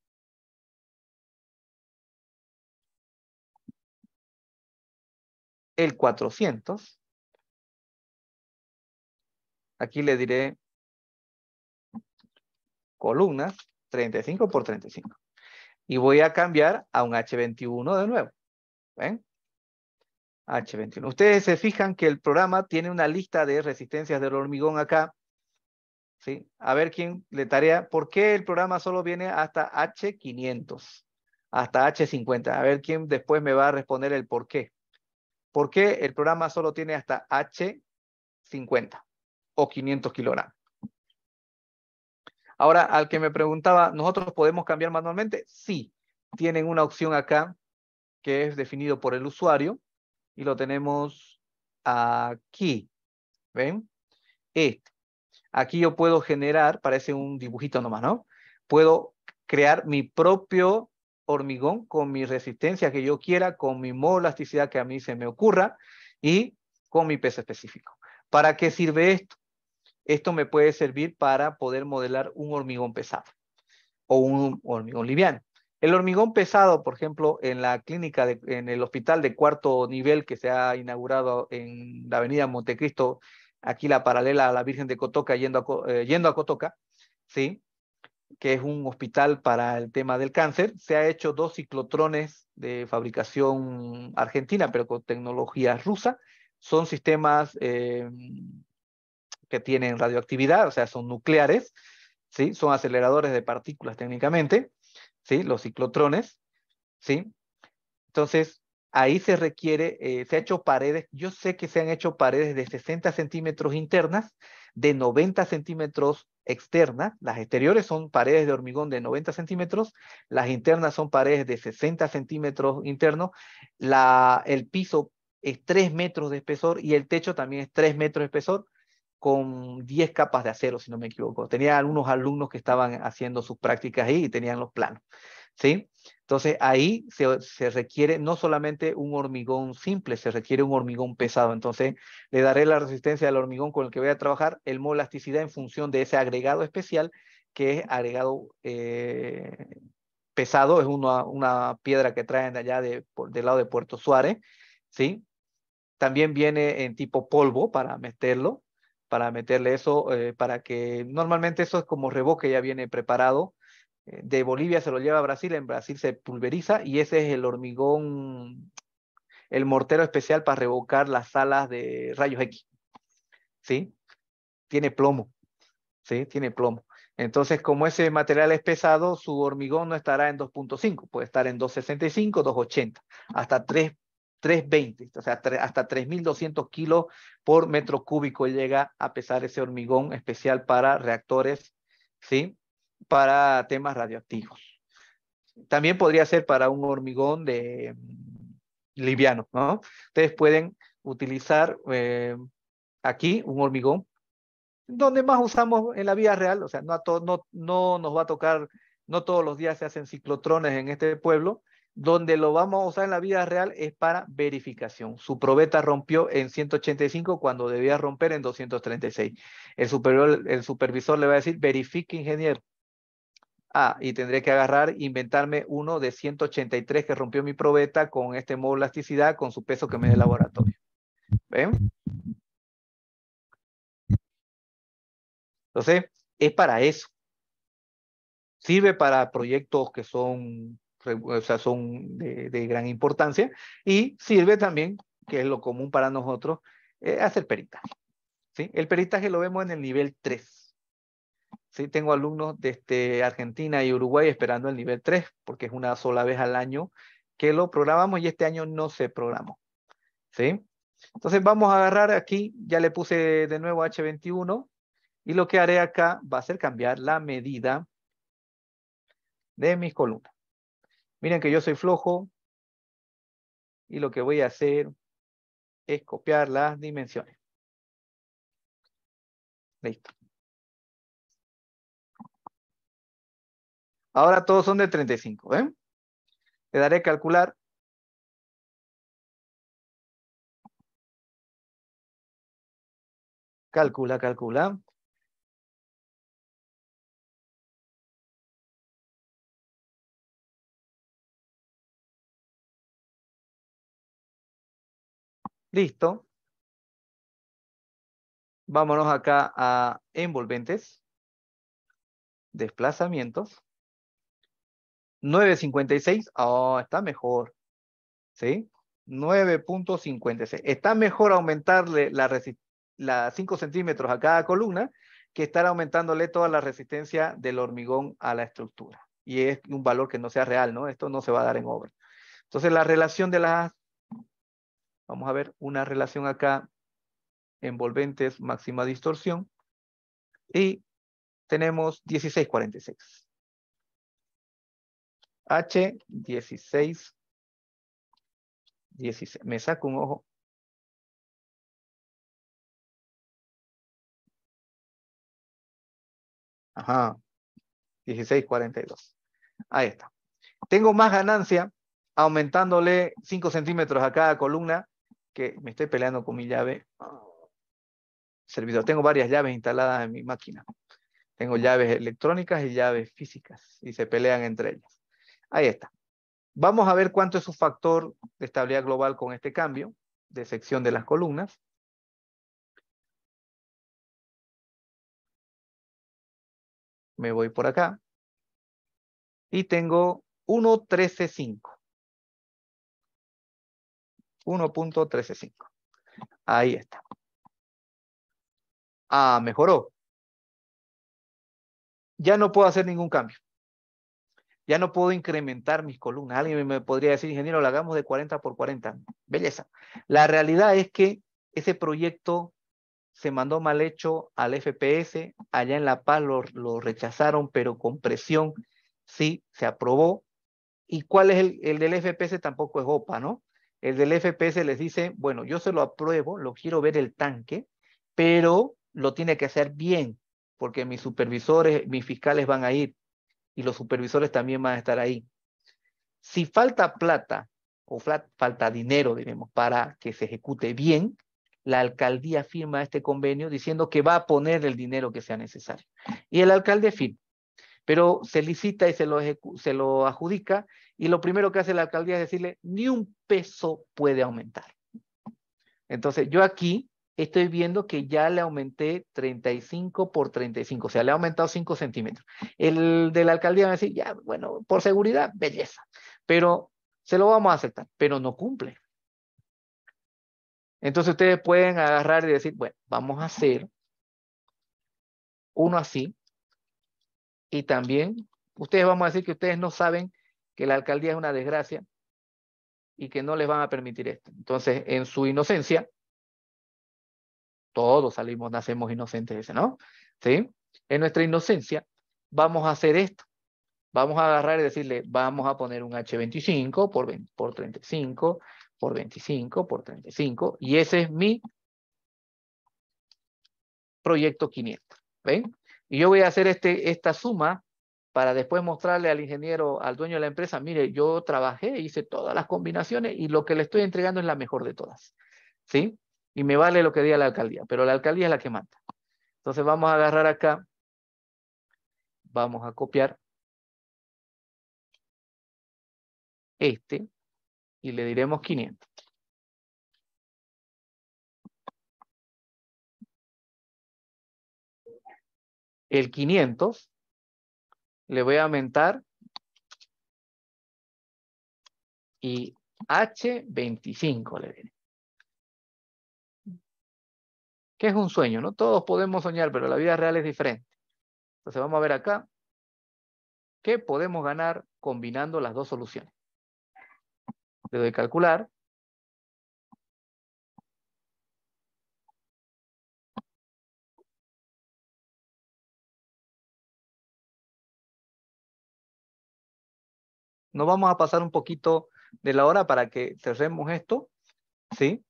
El 400. Aquí le diré columnas 35 por 35. Y voy a cambiar a un H21 de nuevo. ¿Ven? H21. Ustedes se fijan que el programa tiene una lista de resistencias del hormigón acá. ¿Sí? A ver quién le tarea. ¿Por qué el programa solo viene hasta H500? Hasta H50. A ver quién después me va a responder el por qué. ¿Por qué el programa solo tiene hasta H50 o 500 kilogramos? Ahora, al que me preguntaba, ¿nosotros podemos cambiar manualmente? Sí, tienen una opción acá que es definido por el usuario y lo tenemos aquí. ¿Ven? Este. Aquí yo puedo generar, parece un dibujito nomás, ¿no? Puedo crear mi propio hormigón con mi resistencia que yo quiera, con mi elasticidad que a mí se me ocurra y con mi peso específico. ¿Para qué sirve esto? esto me puede servir para poder modelar un hormigón pesado o un hormigón liviano. El hormigón pesado, por ejemplo, en la clínica, en el hospital de cuarto nivel que se ha inaugurado en la avenida Montecristo, aquí la paralela a la Virgen de Cotoca yendo a, eh, yendo a Cotoca, ¿sí? que es un hospital para el tema del cáncer, se ha hecho dos ciclotrones de fabricación argentina, pero con tecnología rusa. Son sistemas eh, que tienen radioactividad, o sea, son nucleares, ¿sí? Son aceleradores de partículas técnicamente, ¿sí? Los ciclotrones, ¿sí? Entonces, ahí se requiere, eh, se ha hecho paredes, yo sé que se han hecho paredes de 60 centímetros internas, de 90 centímetros externas, las exteriores son paredes de hormigón de 90 centímetros, las internas son paredes de 60 centímetros internos, el piso es 3 metros de espesor y el techo también es 3 metros de espesor, con 10 capas de acero, si no me equivoco. Tenía algunos alumnos que estaban haciendo sus prácticas ahí y tenían los planos. ¿sí? Entonces ahí se, requiere no solamente un hormigón simple, se requiere un hormigón pesado. Entonces le daré la resistencia al hormigón con el que voy a trabajar, el elasticidad en función de ese agregado especial que es agregado eh, pesado, es una, una, piedra que traen de allá de, del lado de Puerto Suárez, ¿sí? También viene en tipo polvo para meterlo, para meterle eso, eh, para que normalmente eso es como reboque, ya viene preparado. Eh, de Bolivia se lo lleva a Brasil, en Brasil se pulveriza y ese es el hormigón, el mortero especial para revocar las alas de rayos X. ¿Sí? Tiene plomo. ¿Sí? Tiene plomo. Entonces, como ese material es pesado, su hormigón no estará en 2.5, puede estar en 2.65, 2.80, hasta 3 320, o sea, hasta 3.200 kilos por metro cúbico llega a pesar ese hormigón especial para reactores, ¿sí? Para temas radioactivos. También podría ser para un hormigón de mm, liviano, ¿no? Ustedes pueden utilizar eh, aquí un hormigón donde más usamos en la vida real, o sea, no, a no, no nos va a tocar, no todos los días se hacen ciclotrones en este pueblo, donde lo vamos a usar en la vida real es para verificación. Su probeta rompió en 185 cuando debía romper en 236. El, superior, el supervisor le va a decir, verifique ingeniero. Ah, y tendré que agarrar, inventarme uno de 183 que rompió mi probeta con este modo elasticidad, con su peso que me dé el laboratorio. ¿Ven? Entonces, es para eso. Sirve para proyectos que son o sea, son de, gran importancia y sirve también, que es lo común para nosotros, eh, hacer peritaje. ¿sí? El peritaje lo vemos en el nivel 3. ¿sí? Tengo alumnos desde este, Argentina y Uruguay esperando el nivel 3 porque es una sola vez al año que lo programamos y este año no se programó. ¿sí? Entonces vamos a agarrar aquí, ya le puse de nuevo H21 y lo que haré acá va a ser cambiar la medida de mis columnas miren que yo soy flojo y lo que voy a hacer es copiar las dimensiones. Listo. Ahora todos son de 35, ¿ven? Le daré calcular. Calcula, calcula. Listo. Vámonos acá a envolventes, desplazamientos. 9.56, oh, está mejor. ¿Sí? 9.56. Está mejor aumentarle la, la 5 centímetros a cada columna que estar aumentándole toda la resistencia del hormigón a la estructura. Y es un valor que no sea real, ¿no? Esto no se va a dar en obra. Entonces, la relación de las Vamos a ver una relación acá envolventes máxima distorsión y tenemos 1646. H 16 me saco un ojo. Ajá. 1642. Ahí está. Tengo más ganancia aumentándole 5 centímetros a cada columna que me estoy peleando con mi llave servidor. Tengo varias llaves instaladas en mi máquina. Tengo llaves electrónicas y llaves físicas y se pelean entre ellas. Ahí está. Vamos a ver cuánto es su factor de estabilidad global con este cambio de sección de las columnas. Me voy por acá. Y tengo 1.13.5. 1.135. Ahí está. Ah, mejoró. Ya no puedo hacer ningún cambio. Ya no puedo incrementar mis columnas. Alguien me podría decir, ingeniero, lo hagamos de 40 por 40. Belleza. La realidad es que ese proyecto se mandó mal hecho al FPS. Allá en La Paz lo, rechazaron, pero con presión sí se aprobó. ¿Y cuál es el, el del FPS? Tampoco es OPA, ¿no? El del FPS les dice, bueno, yo se lo apruebo, lo quiero ver el tanque, pero lo tiene que hacer bien, porque mis supervisores, mis fiscales van a ir y los supervisores también van a estar ahí. Si falta plata o falta dinero, debemos, para que se ejecute bien, la alcaldía firma este convenio diciendo que va a poner el dinero que sea necesario. Y el alcalde firma, pero se licita y se lo, se lo adjudica y lo primero que hace la alcaldía es decirle, ni un peso puede aumentar. Entonces, yo aquí estoy viendo que ya le aumenté 35 por 35, o sea, le ha aumentado 5 centímetros. El de la alcaldía va a decir, ya, bueno, por seguridad, belleza, pero se lo vamos a aceptar, pero no cumple. Entonces ustedes pueden agarrar y decir, bueno, vamos a hacer uno así, y también ustedes vamos a decir que ustedes no saben que la alcaldía es una desgracia y que no les van a permitir esto. Entonces, en su inocencia, todos salimos, nacemos inocentes, ¿no? ¿Sí? En nuestra inocencia, vamos a hacer esto. Vamos a agarrar y decirle, vamos a poner un H25 por, por 35, por 25, por 35, y ese es mi proyecto 500. ¿Ven? Y yo voy a hacer este, esta suma para después mostrarle al ingeniero, al dueño de la empresa, mire, yo trabajé, hice todas las combinaciones y lo que le estoy entregando es la mejor de todas. ¿Sí? Y me vale lo que diga la alcaldía, pero la alcaldía es la que manda. Entonces vamos a agarrar acá, vamos a copiar este y le diremos 500. El 500 le voy a aumentar y H25 le viene. ¿Qué es un sueño? No todos podemos soñar, pero la vida real es diferente. Entonces vamos a ver acá qué podemos ganar combinando las dos soluciones. Le doy calcular Nos vamos a pasar un poquito de la hora para que cerremos esto, ¿sí?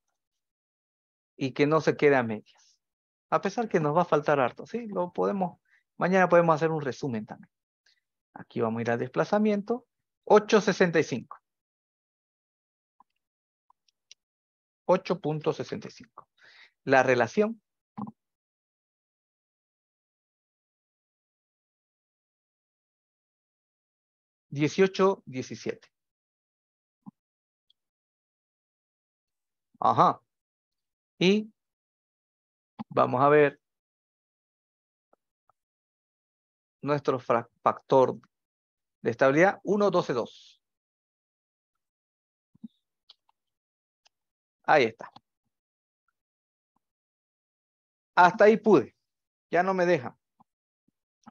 Y que no se quede a medias. A pesar que nos va a faltar harto, ¿sí? Lo podemos, mañana podemos hacer un resumen también. Aquí vamos a ir al desplazamiento. 865. 8.65. La relación 18-17. Ajá. Y vamos a ver nuestro factor de estabilidad 1-12-2. Ahí está. Hasta ahí pude. Ya no me deja.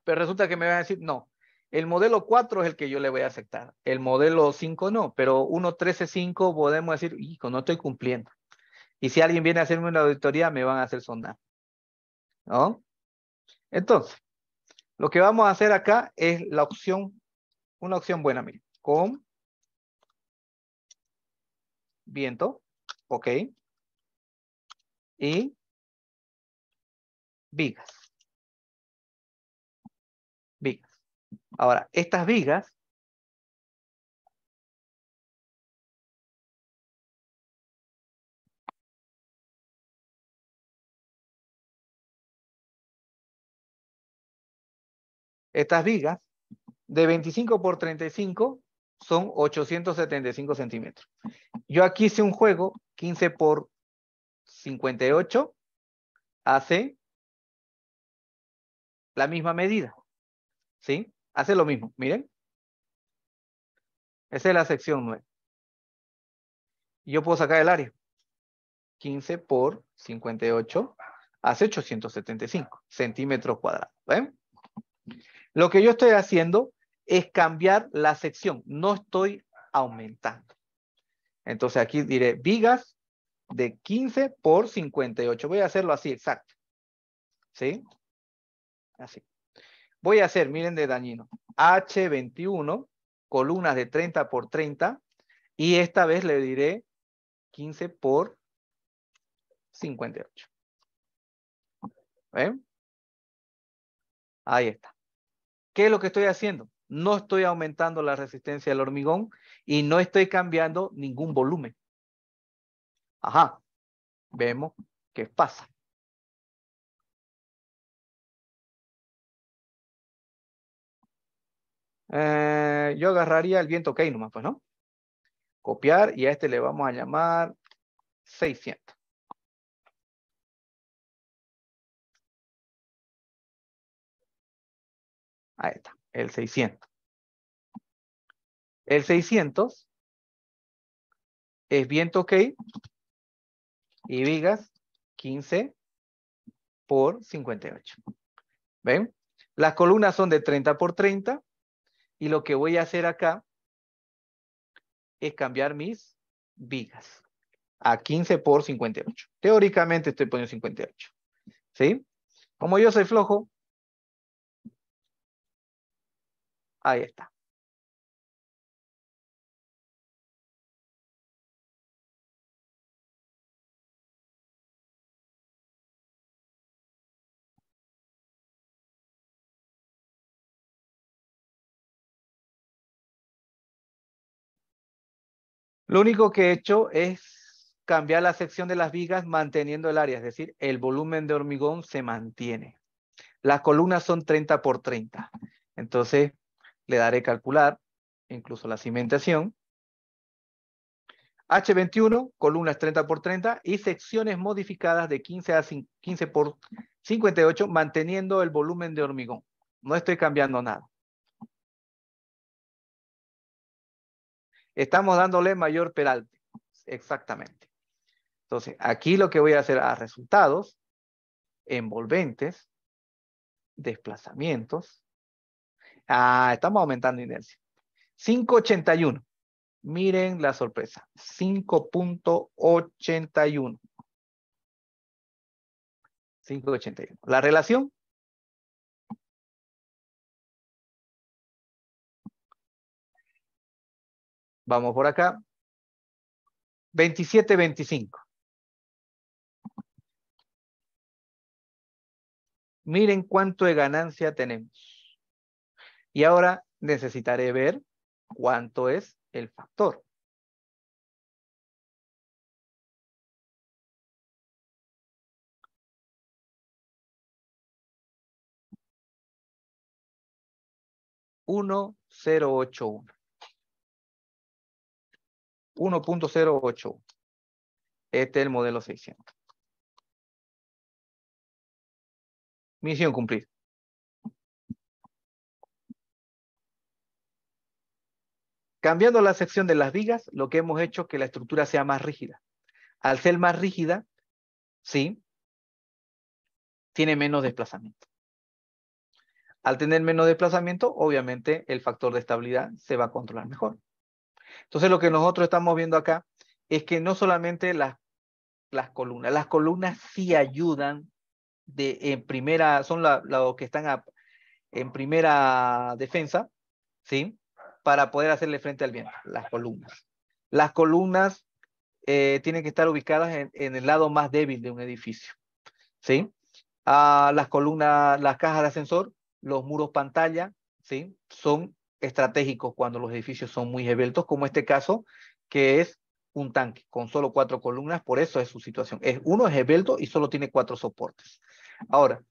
Pero resulta que me van a decir, no, el modelo 4 es el que yo le voy a aceptar, el modelo 5 no, pero 1.13.5 podemos decir, hijo, no estoy cumpliendo. Y si alguien viene a hacerme una auditoría, me van a hacer sonar. ¿No? Entonces, lo que vamos a hacer acá es la opción, una opción buena, miren, con viento, ok, y vigas. Ahora, estas vigas Estas vigas de 25 por 35 son 875 centímetros. Yo aquí hice un juego, 15 por 58 hace la misma medida, ¿sí? hace lo mismo, miren. Esa es la sección 9. Yo puedo sacar el área. 15 por 58 hace 875 centímetros cuadrados. ¿ven? Lo que yo estoy haciendo es cambiar la sección. No estoy aumentando. Entonces aquí diré vigas de 15 por 58. Voy a hacerlo así, exacto. ¿Sí? Así. Voy a hacer, miren de dañino, H21, columnas de 30 por 30, y esta vez le diré 15 por 58. ¿Ven? Ahí está. ¿Qué es lo que estoy haciendo? No estoy aumentando la resistencia del hormigón y no estoy cambiando ningún volumen. Ajá, vemos qué pasa. Eh, yo agarraría el viento ok nomás, pues, ¿no? Copiar y a este le vamos a llamar 600. Ahí está, el 600. El 600 es viento ok y vigas 15 por 58. ¿Ven? Las columnas son de 30 por 30 y lo que voy a hacer acá es cambiar mis vigas a 15 por 58. Teóricamente estoy poniendo 58. ¿Sí? Como yo soy flojo, ahí está. Lo único que he hecho es cambiar la sección de las vigas manteniendo el área, es decir, el volumen de hormigón se mantiene. Las columnas son 30 por 30. Entonces, le daré calcular, incluso la cimentación. H21, columnas 30 por 30 y secciones modificadas de 15 a 15 por 58, manteniendo el volumen de hormigón. No estoy cambiando nada. estamos dándole mayor peralte. Exactamente. Entonces, aquí lo que voy a hacer a resultados, envolventes, desplazamientos. Ah, estamos aumentando inercia. 581. Miren la sorpresa. 5.81. 5.81. La relación Vamos por acá. 27-25. Miren cuánto de ganancia tenemos. Y ahora necesitaré ver cuánto es el factor. 1.081. 1.08. Este es el modelo 600. Misión cumplida. Cambiando la sección de las vigas, lo que hemos hecho es que la estructura sea más rígida. Al ser más rígida, sí, tiene menos desplazamiento. Al tener menos desplazamiento, obviamente el factor de estabilidad se va a controlar mejor. Entonces lo que nosotros estamos viendo acá es que no solamente las, columnas, las columnas sí ayudan de, en primera, son los que están en primera defensa, ¿sí? Para poder hacerle frente al viento, las columnas. Las columnas eh, tienen que estar ubicadas en, el lado más débil de un edificio, ¿sí? Ah, las columnas, las cajas de ascensor, los muros pantalla, ¿sí? Son estratégicos cuando los edificios son muy esbeltos, como este caso, que es un tanque con solo cuatro columnas, por eso es su situación. Es, uno es esbelto y solo tiene cuatro soportes. Ahora,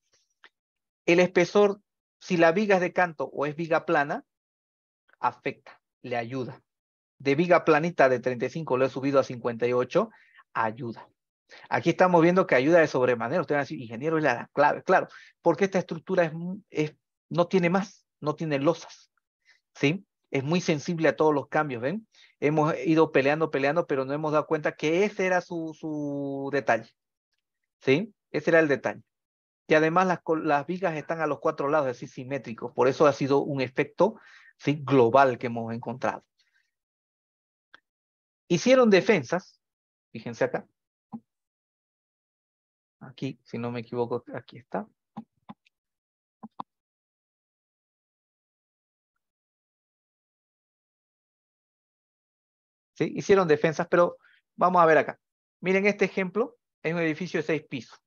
el espesor, si la viga es de canto o es viga plana, afecta, le ayuda. De viga planita de 35 lo he subido a 58, ayuda. Aquí estamos viendo que ayuda de sobremanera. Ustedes van a decir, ingeniero, es la clave. Claro, porque esta estructura es, no tiene más, no tiene losas. ¿sí? Es muy sensible a todos los cambios, ¿ven? Hemos ido peleando, peleando, pero no hemos dado cuenta que ese era su, su detalle, ¿sí? Ese era el detalle. Y además las, las vigas están a los cuatro lados, así simétricos. Por eso ha sido un efecto ¿sí? global que hemos encontrado. Hicieron defensas, fíjense acá. Aquí, si no me equivoco, aquí está. Hicieron defensas, pero vamos a ver acá. Miren este ejemplo, es un edificio de seis pisos.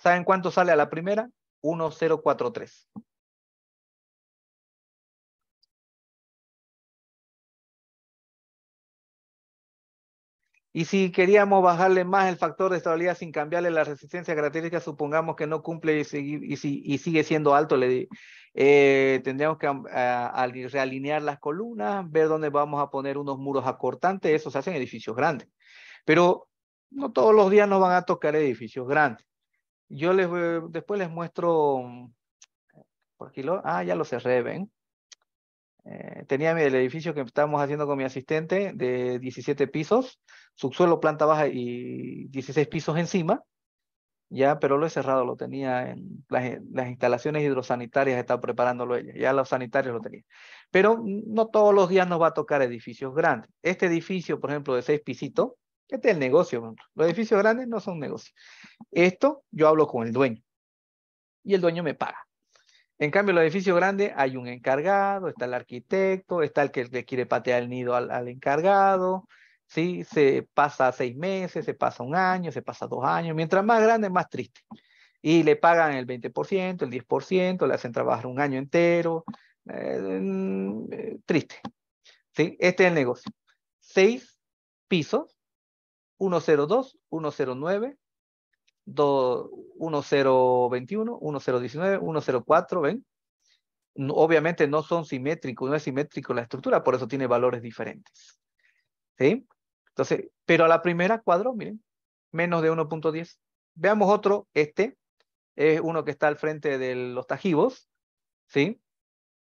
¿Saben cuánto sale a la primera? 1043. Y si queríamos bajarle más el factor de estabilidad sin cambiarle la resistencia característica, supongamos que no cumple y, sigue, sigue siendo alto, eh, tendríamos que eh, realinear las columnas, ver dónde vamos a poner unos muros acortantes, eso se hace en edificios grandes. Pero no todos los días nos van a tocar edificios grandes. Yo les, eh, después les muestro, por lo, ah, ya lo cerré, ven. Eh, tenía el edificio que estábamos haciendo con mi asistente de 17 pisos, subsuelo, planta baja y 16 pisos encima, ya, pero lo he cerrado, lo tenía en las, instalaciones hidrosanitarias, estaba preparándolo ella, ya los sanitarios lo tenía. Pero no todos los días nos va a tocar edificios grandes. Este edificio, por ejemplo, de seis pisitos, este es el negocio, los edificios grandes no son negocios. Esto yo hablo con el dueño y el dueño me paga. En cambio, en los edificios grandes hay un encargado, está el arquitecto, está el que le quiere patear el nido al, encargado, ¿sí? se pasa seis meses, se pasa un año, se pasa dos años. Mientras más grande, más triste. Y le pagan el 20%, el 10%, le hacen trabajar un año entero. Eh, mm, eh, triste. ¿Sí? Este es el negocio. Seis pisos, 102, 109, 1021, 1019, 104, ¿ven? obviamente no son simétricos, no es simétrico la estructura, por eso tiene valores diferentes. ¿Sí? Entonces, pero a la primera cuadro, miren, menos de 1.10. Veamos otro, este, es uno que está al frente de los tajivos, ¿sí?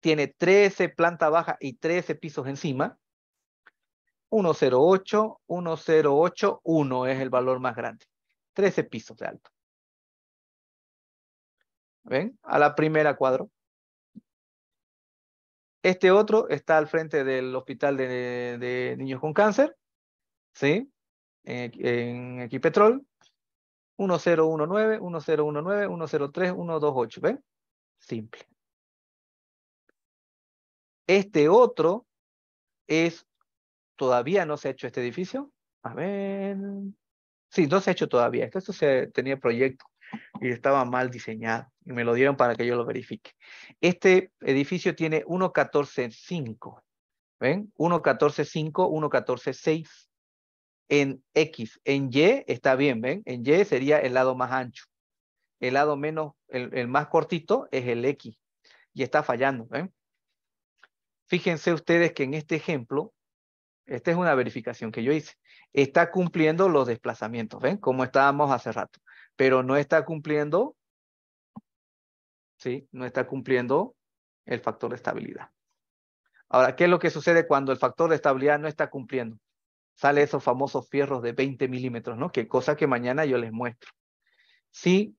Tiene 13 planta baja y 13 pisos encima. 108, 1081 es el valor más grande. 13 pisos de alto. ¿Ven? A la primera cuadro. Este otro está al frente del hospital de, niños con cáncer, ¿sí? En, en Equipetrol, 1019, 1019, 103, 128, ¿ven? Simple. Este otro es, todavía no se ha hecho este edificio. A ver, Sí, no se ha hecho todavía. Esto se tenía proyecto y estaba mal diseñado y me lo dieron para que yo lo verifique. Este edificio tiene 1.14.5. ¿Ven? 1.14.5, 1.14.6 en X. En Y está bien, ¿ven? En Y sería el lado más ancho. El lado menos, el, el más cortito es el X. Y está fallando, ¿ven? Fíjense ustedes que en este ejemplo esta es una verificación que yo hice, está cumpliendo los desplazamientos, ¿ven? Como estábamos hace rato, pero no está cumpliendo, ¿sí? No está cumpliendo el factor de estabilidad. Ahora, ¿qué es lo que sucede cuando el factor de estabilidad no está cumpliendo? Sale esos famosos fierros de 20 milímetros, ¿no? Que cosa que mañana yo les muestro. Sí,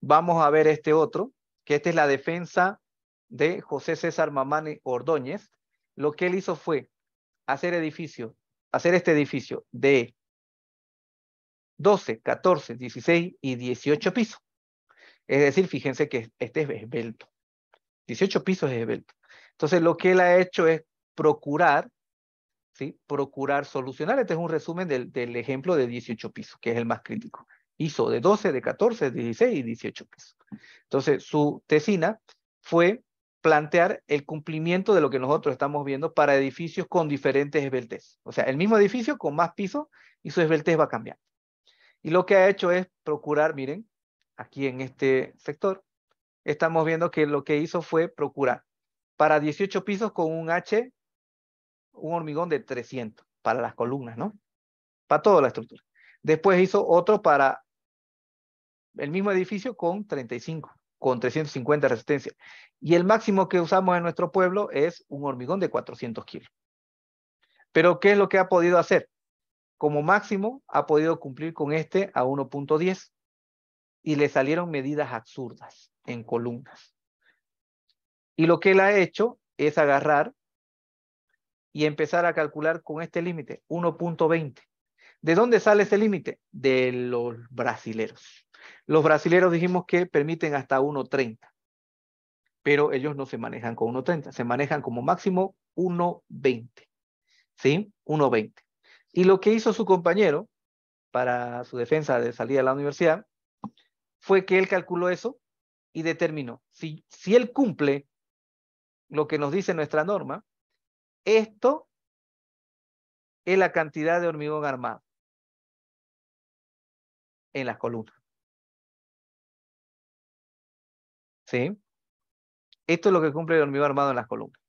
vamos a ver este otro, que esta es la defensa de José César Mamani Ordóñez. Lo que él hizo fue, hacer edificio, hacer este edificio de 12, 14, 16 y 18 pisos. Es decir, fíjense que este es esbelto. 18 pisos es esbelto. Entonces, lo que él ha hecho es procurar, ¿sí? Procurar solucionar. Este es un resumen del, del ejemplo de 18 pisos, que es el más crítico. Hizo de 12, de 14, de 16 y 18 pisos. Entonces, su tesina fue plantear el cumplimiento de lo que nosotros estamos viendo para edificios con diferentes esbeltez. O sea, el mismo edificio con más pisos y su esbeltez va a cambiar. Y lo que ha hecho es procurar, miren, aquí en este sector, estamos viendo que lo que hizo fue procurar para 18 pisos con un H, un hormigón de 300 para las columnas, ¿no? Para toda la estructura. Después hizo otro para el mismo edificio con 35 con 350 resistencia. Y el máximo que usamos en nuestro pueblo es un hormigón de 400 kilos. Pero ¿qué es lo que ha podido hacer? Como máximo ha podido cumplir con este a 1.10 y le salieron medidas absurdas en columnas. Y lo que él ha hecho es agarrar y empezar a calcular con este límite, 1.20. ¿De dónde sale ese límite? De los brasileros. Los brasileros dijimos que permiten hasta 1.30, pero ellos no se manejan con 1.30, se manejan como máximo 1.20. ¿Sí? 1.20. Y lo que hizo su compañero para su defensa de salida a la universidad fue que él calculó eso y determinó, si, si él cumple lo que nos dice nuestra norma, esto es la cantidad de hormigón armado en las columnas. Esto es lo que cumple el hormigón armado en las columnas,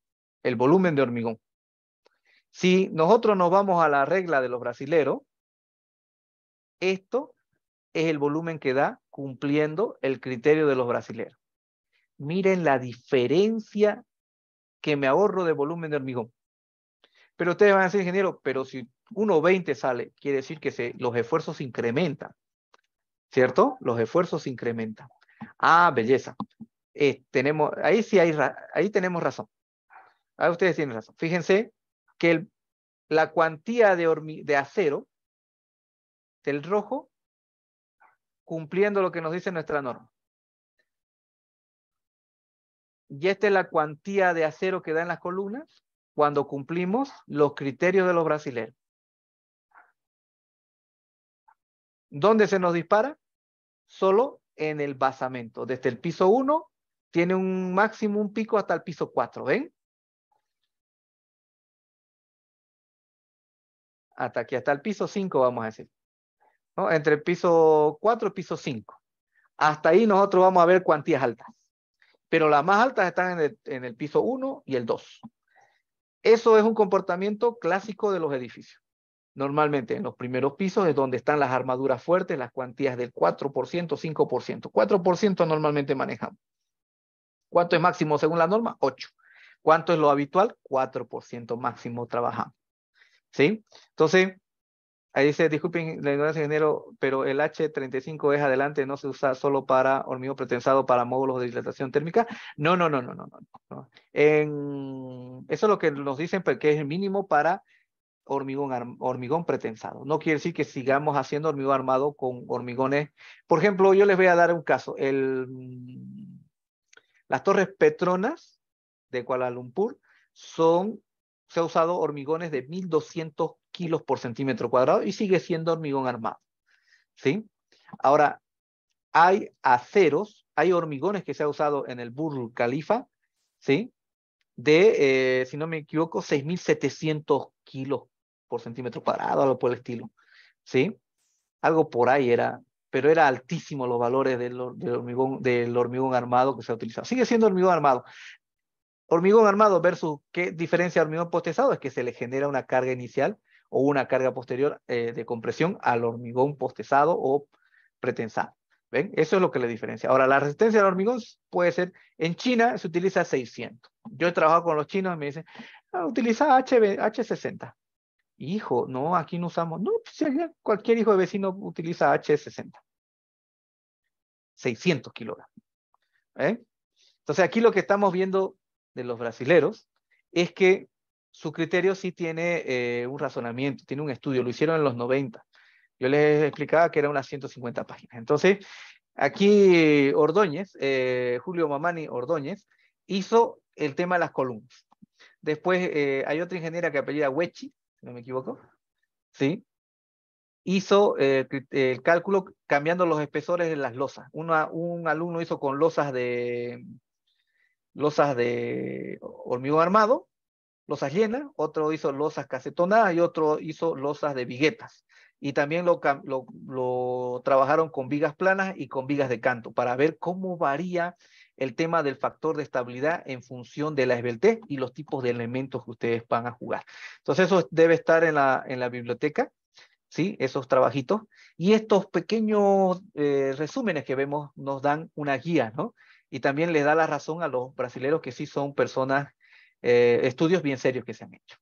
el volumen de hormigón. Si nosotros nos vamos a la regla de los brasileros, esto es el volumen que da cumpliendo el criterio de los brasileros. Miren la diferencia que me ahorro de volumen de hormigón. Pero ustedes van a decir, ingeniero, pero si 1.20 sale, quiere decir que los esfuerzos incrementan. ¿Cierto? Los esfuerzos incrementan. Ah, belleza. Eh, tenemos, ahí sí hay, ahí tenemos razón. Ahí ustedes tienen razón. Fíjense que la cuantía de, acero del rojo, cumpliendo lo que nos dice nuestra norma. Y esta es la cuantía de acero que da en las columnas cuando cumplimos los criterios de los brasileños. ¿Dónde se nos dispara? Solo en el basamento, desde el piso 1 tiene un máximo, un pico hasta el piso 4, ¿ven? Hasta aquí, hasta el piso 5, vamos a decir. ¿no? Entre el piso 4 y el piso 5. Hasta ahí nosotros vamos a ver cuantías altas. Pero las más altas están en el, en el piso 1 y el 2. Eso es un comportamiento clásico de los edificios. Normalmente en los primeros pisos es donde están las armaduras fuertes, las cuantías del 4%, 5%. 4% normalmente manejamos. ¿Cuánto es máximo según la norma? 8. ¿Cuánto es lo habitual? 4% máximo trabajamos. ¿Sí? Entonces, ahí dice, disculpen la ignorancia de género, pero el H35 es adelante, no se usa solo para hormigón pretensado para módulos de dilatación térmica. No, no, no, no, no. no, eso es lo que nos dicen porque pues, es el mínimo para hormigón, hormigón pretensado. No quiere decir que sigamos haciendo hormigón armado con hormigones. Por ejemplo, yo les voy a dar un caso. El las torres Petronas de Kuala Lumpur son, se ha usado hormigones de 1.200 kilos por centímetro cuadrado y sigue siendo hormigón armado. ¿sí? Ahora, hay aceros, hay hormigones que se ha usado en el Burj Khalifa, ¿sí? de, eh, si no me equivoco, 6.700 kilos por centímetro cuadrado, algo por el estilo. ¿sí? Algo por ahí era pero era altísimo los valores del, hormigón, del hormigón armado que se ha utilizado. Sigue siendo hormigón armado. Hormigón armado versus qué diferencia de hormigón postesado? es que se le genera una carga inicial o una carga posterior eh, de compresión al hormigón postesado o pretensado. ¿Ven? Eso es lo que le diferencia. Ahora, la resistencia al hormigón puede ser, en China se utiliza 600. Yo he trabajado con los chinos y me dicen, ah, utiliza H60. Hijo, no, aquí no usamos. No, pues, cualquier hijo de vecino utiliza H60. 600 kilogramos. ¿eh? Entonces aquí lo que estamos viendo de los brasileros es que su criterio sí tiene eh, un razonamiento, tiene un estudio, lo hicieron en los 90. Yo les explicaba que era unas 150 páginas. Entonces, aquí Ordóñez, eh, Julio Mamani Ordóñez, hizo el tema de las columnas. Después hay otra ingeniera que apellida Huechi, si no me equivoco, ¿sí? hizo eh, eh, el cálculo cambiando los espesores de las losas. un alumno hizo con losas de, losas de hormigón armado, losas llenas, otro hizo losas casetonadas y otro hizo losas de viguetas. Y también lo, trabajaron con vigas planas y con vigas de canto para ver cómo varía el tema del factor de estabilidad en función de la esbeltez y los tipos de elementos que ustedes van a jugar. Entonces eso debe estar en la, en la biblioteca. ¿sí? esos trabajitos. Y estos pequeños eh, resúmenes que vemos nos dan una guía, ¿no? Y también le da la razón a los brasileños que sí son personas, eh, estudios bien serios que se han hecho.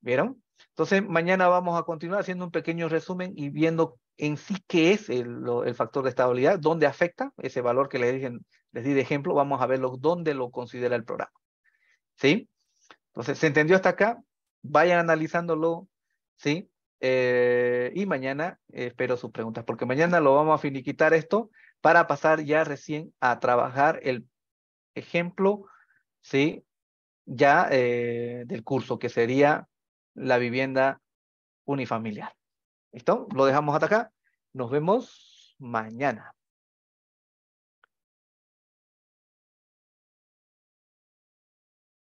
¿Vieron? Entonces, mañana vamos a continuar haciendo un pequeño resumen y viendo en sí qué es el, factor de estabilidad, dónde afecta ese valor que les, dije, les di de ejemplo, vamos a verlo dónde lo considera el programa. ¿Sí? Entonces, ¿se entendió hasta acá? Vayan analizándolo, ¿sí? Eh, y mañana eh, espero sus preguntas, porque mañana lo vamos a finiquitar esto para pasar ya recién a trabajar el ejemplo, ¿sí? Ya eh, del curso, que sería la vivienda unifamiliar. ¿Listo? Lo dejamos hasta acá. Nos vemos mañana.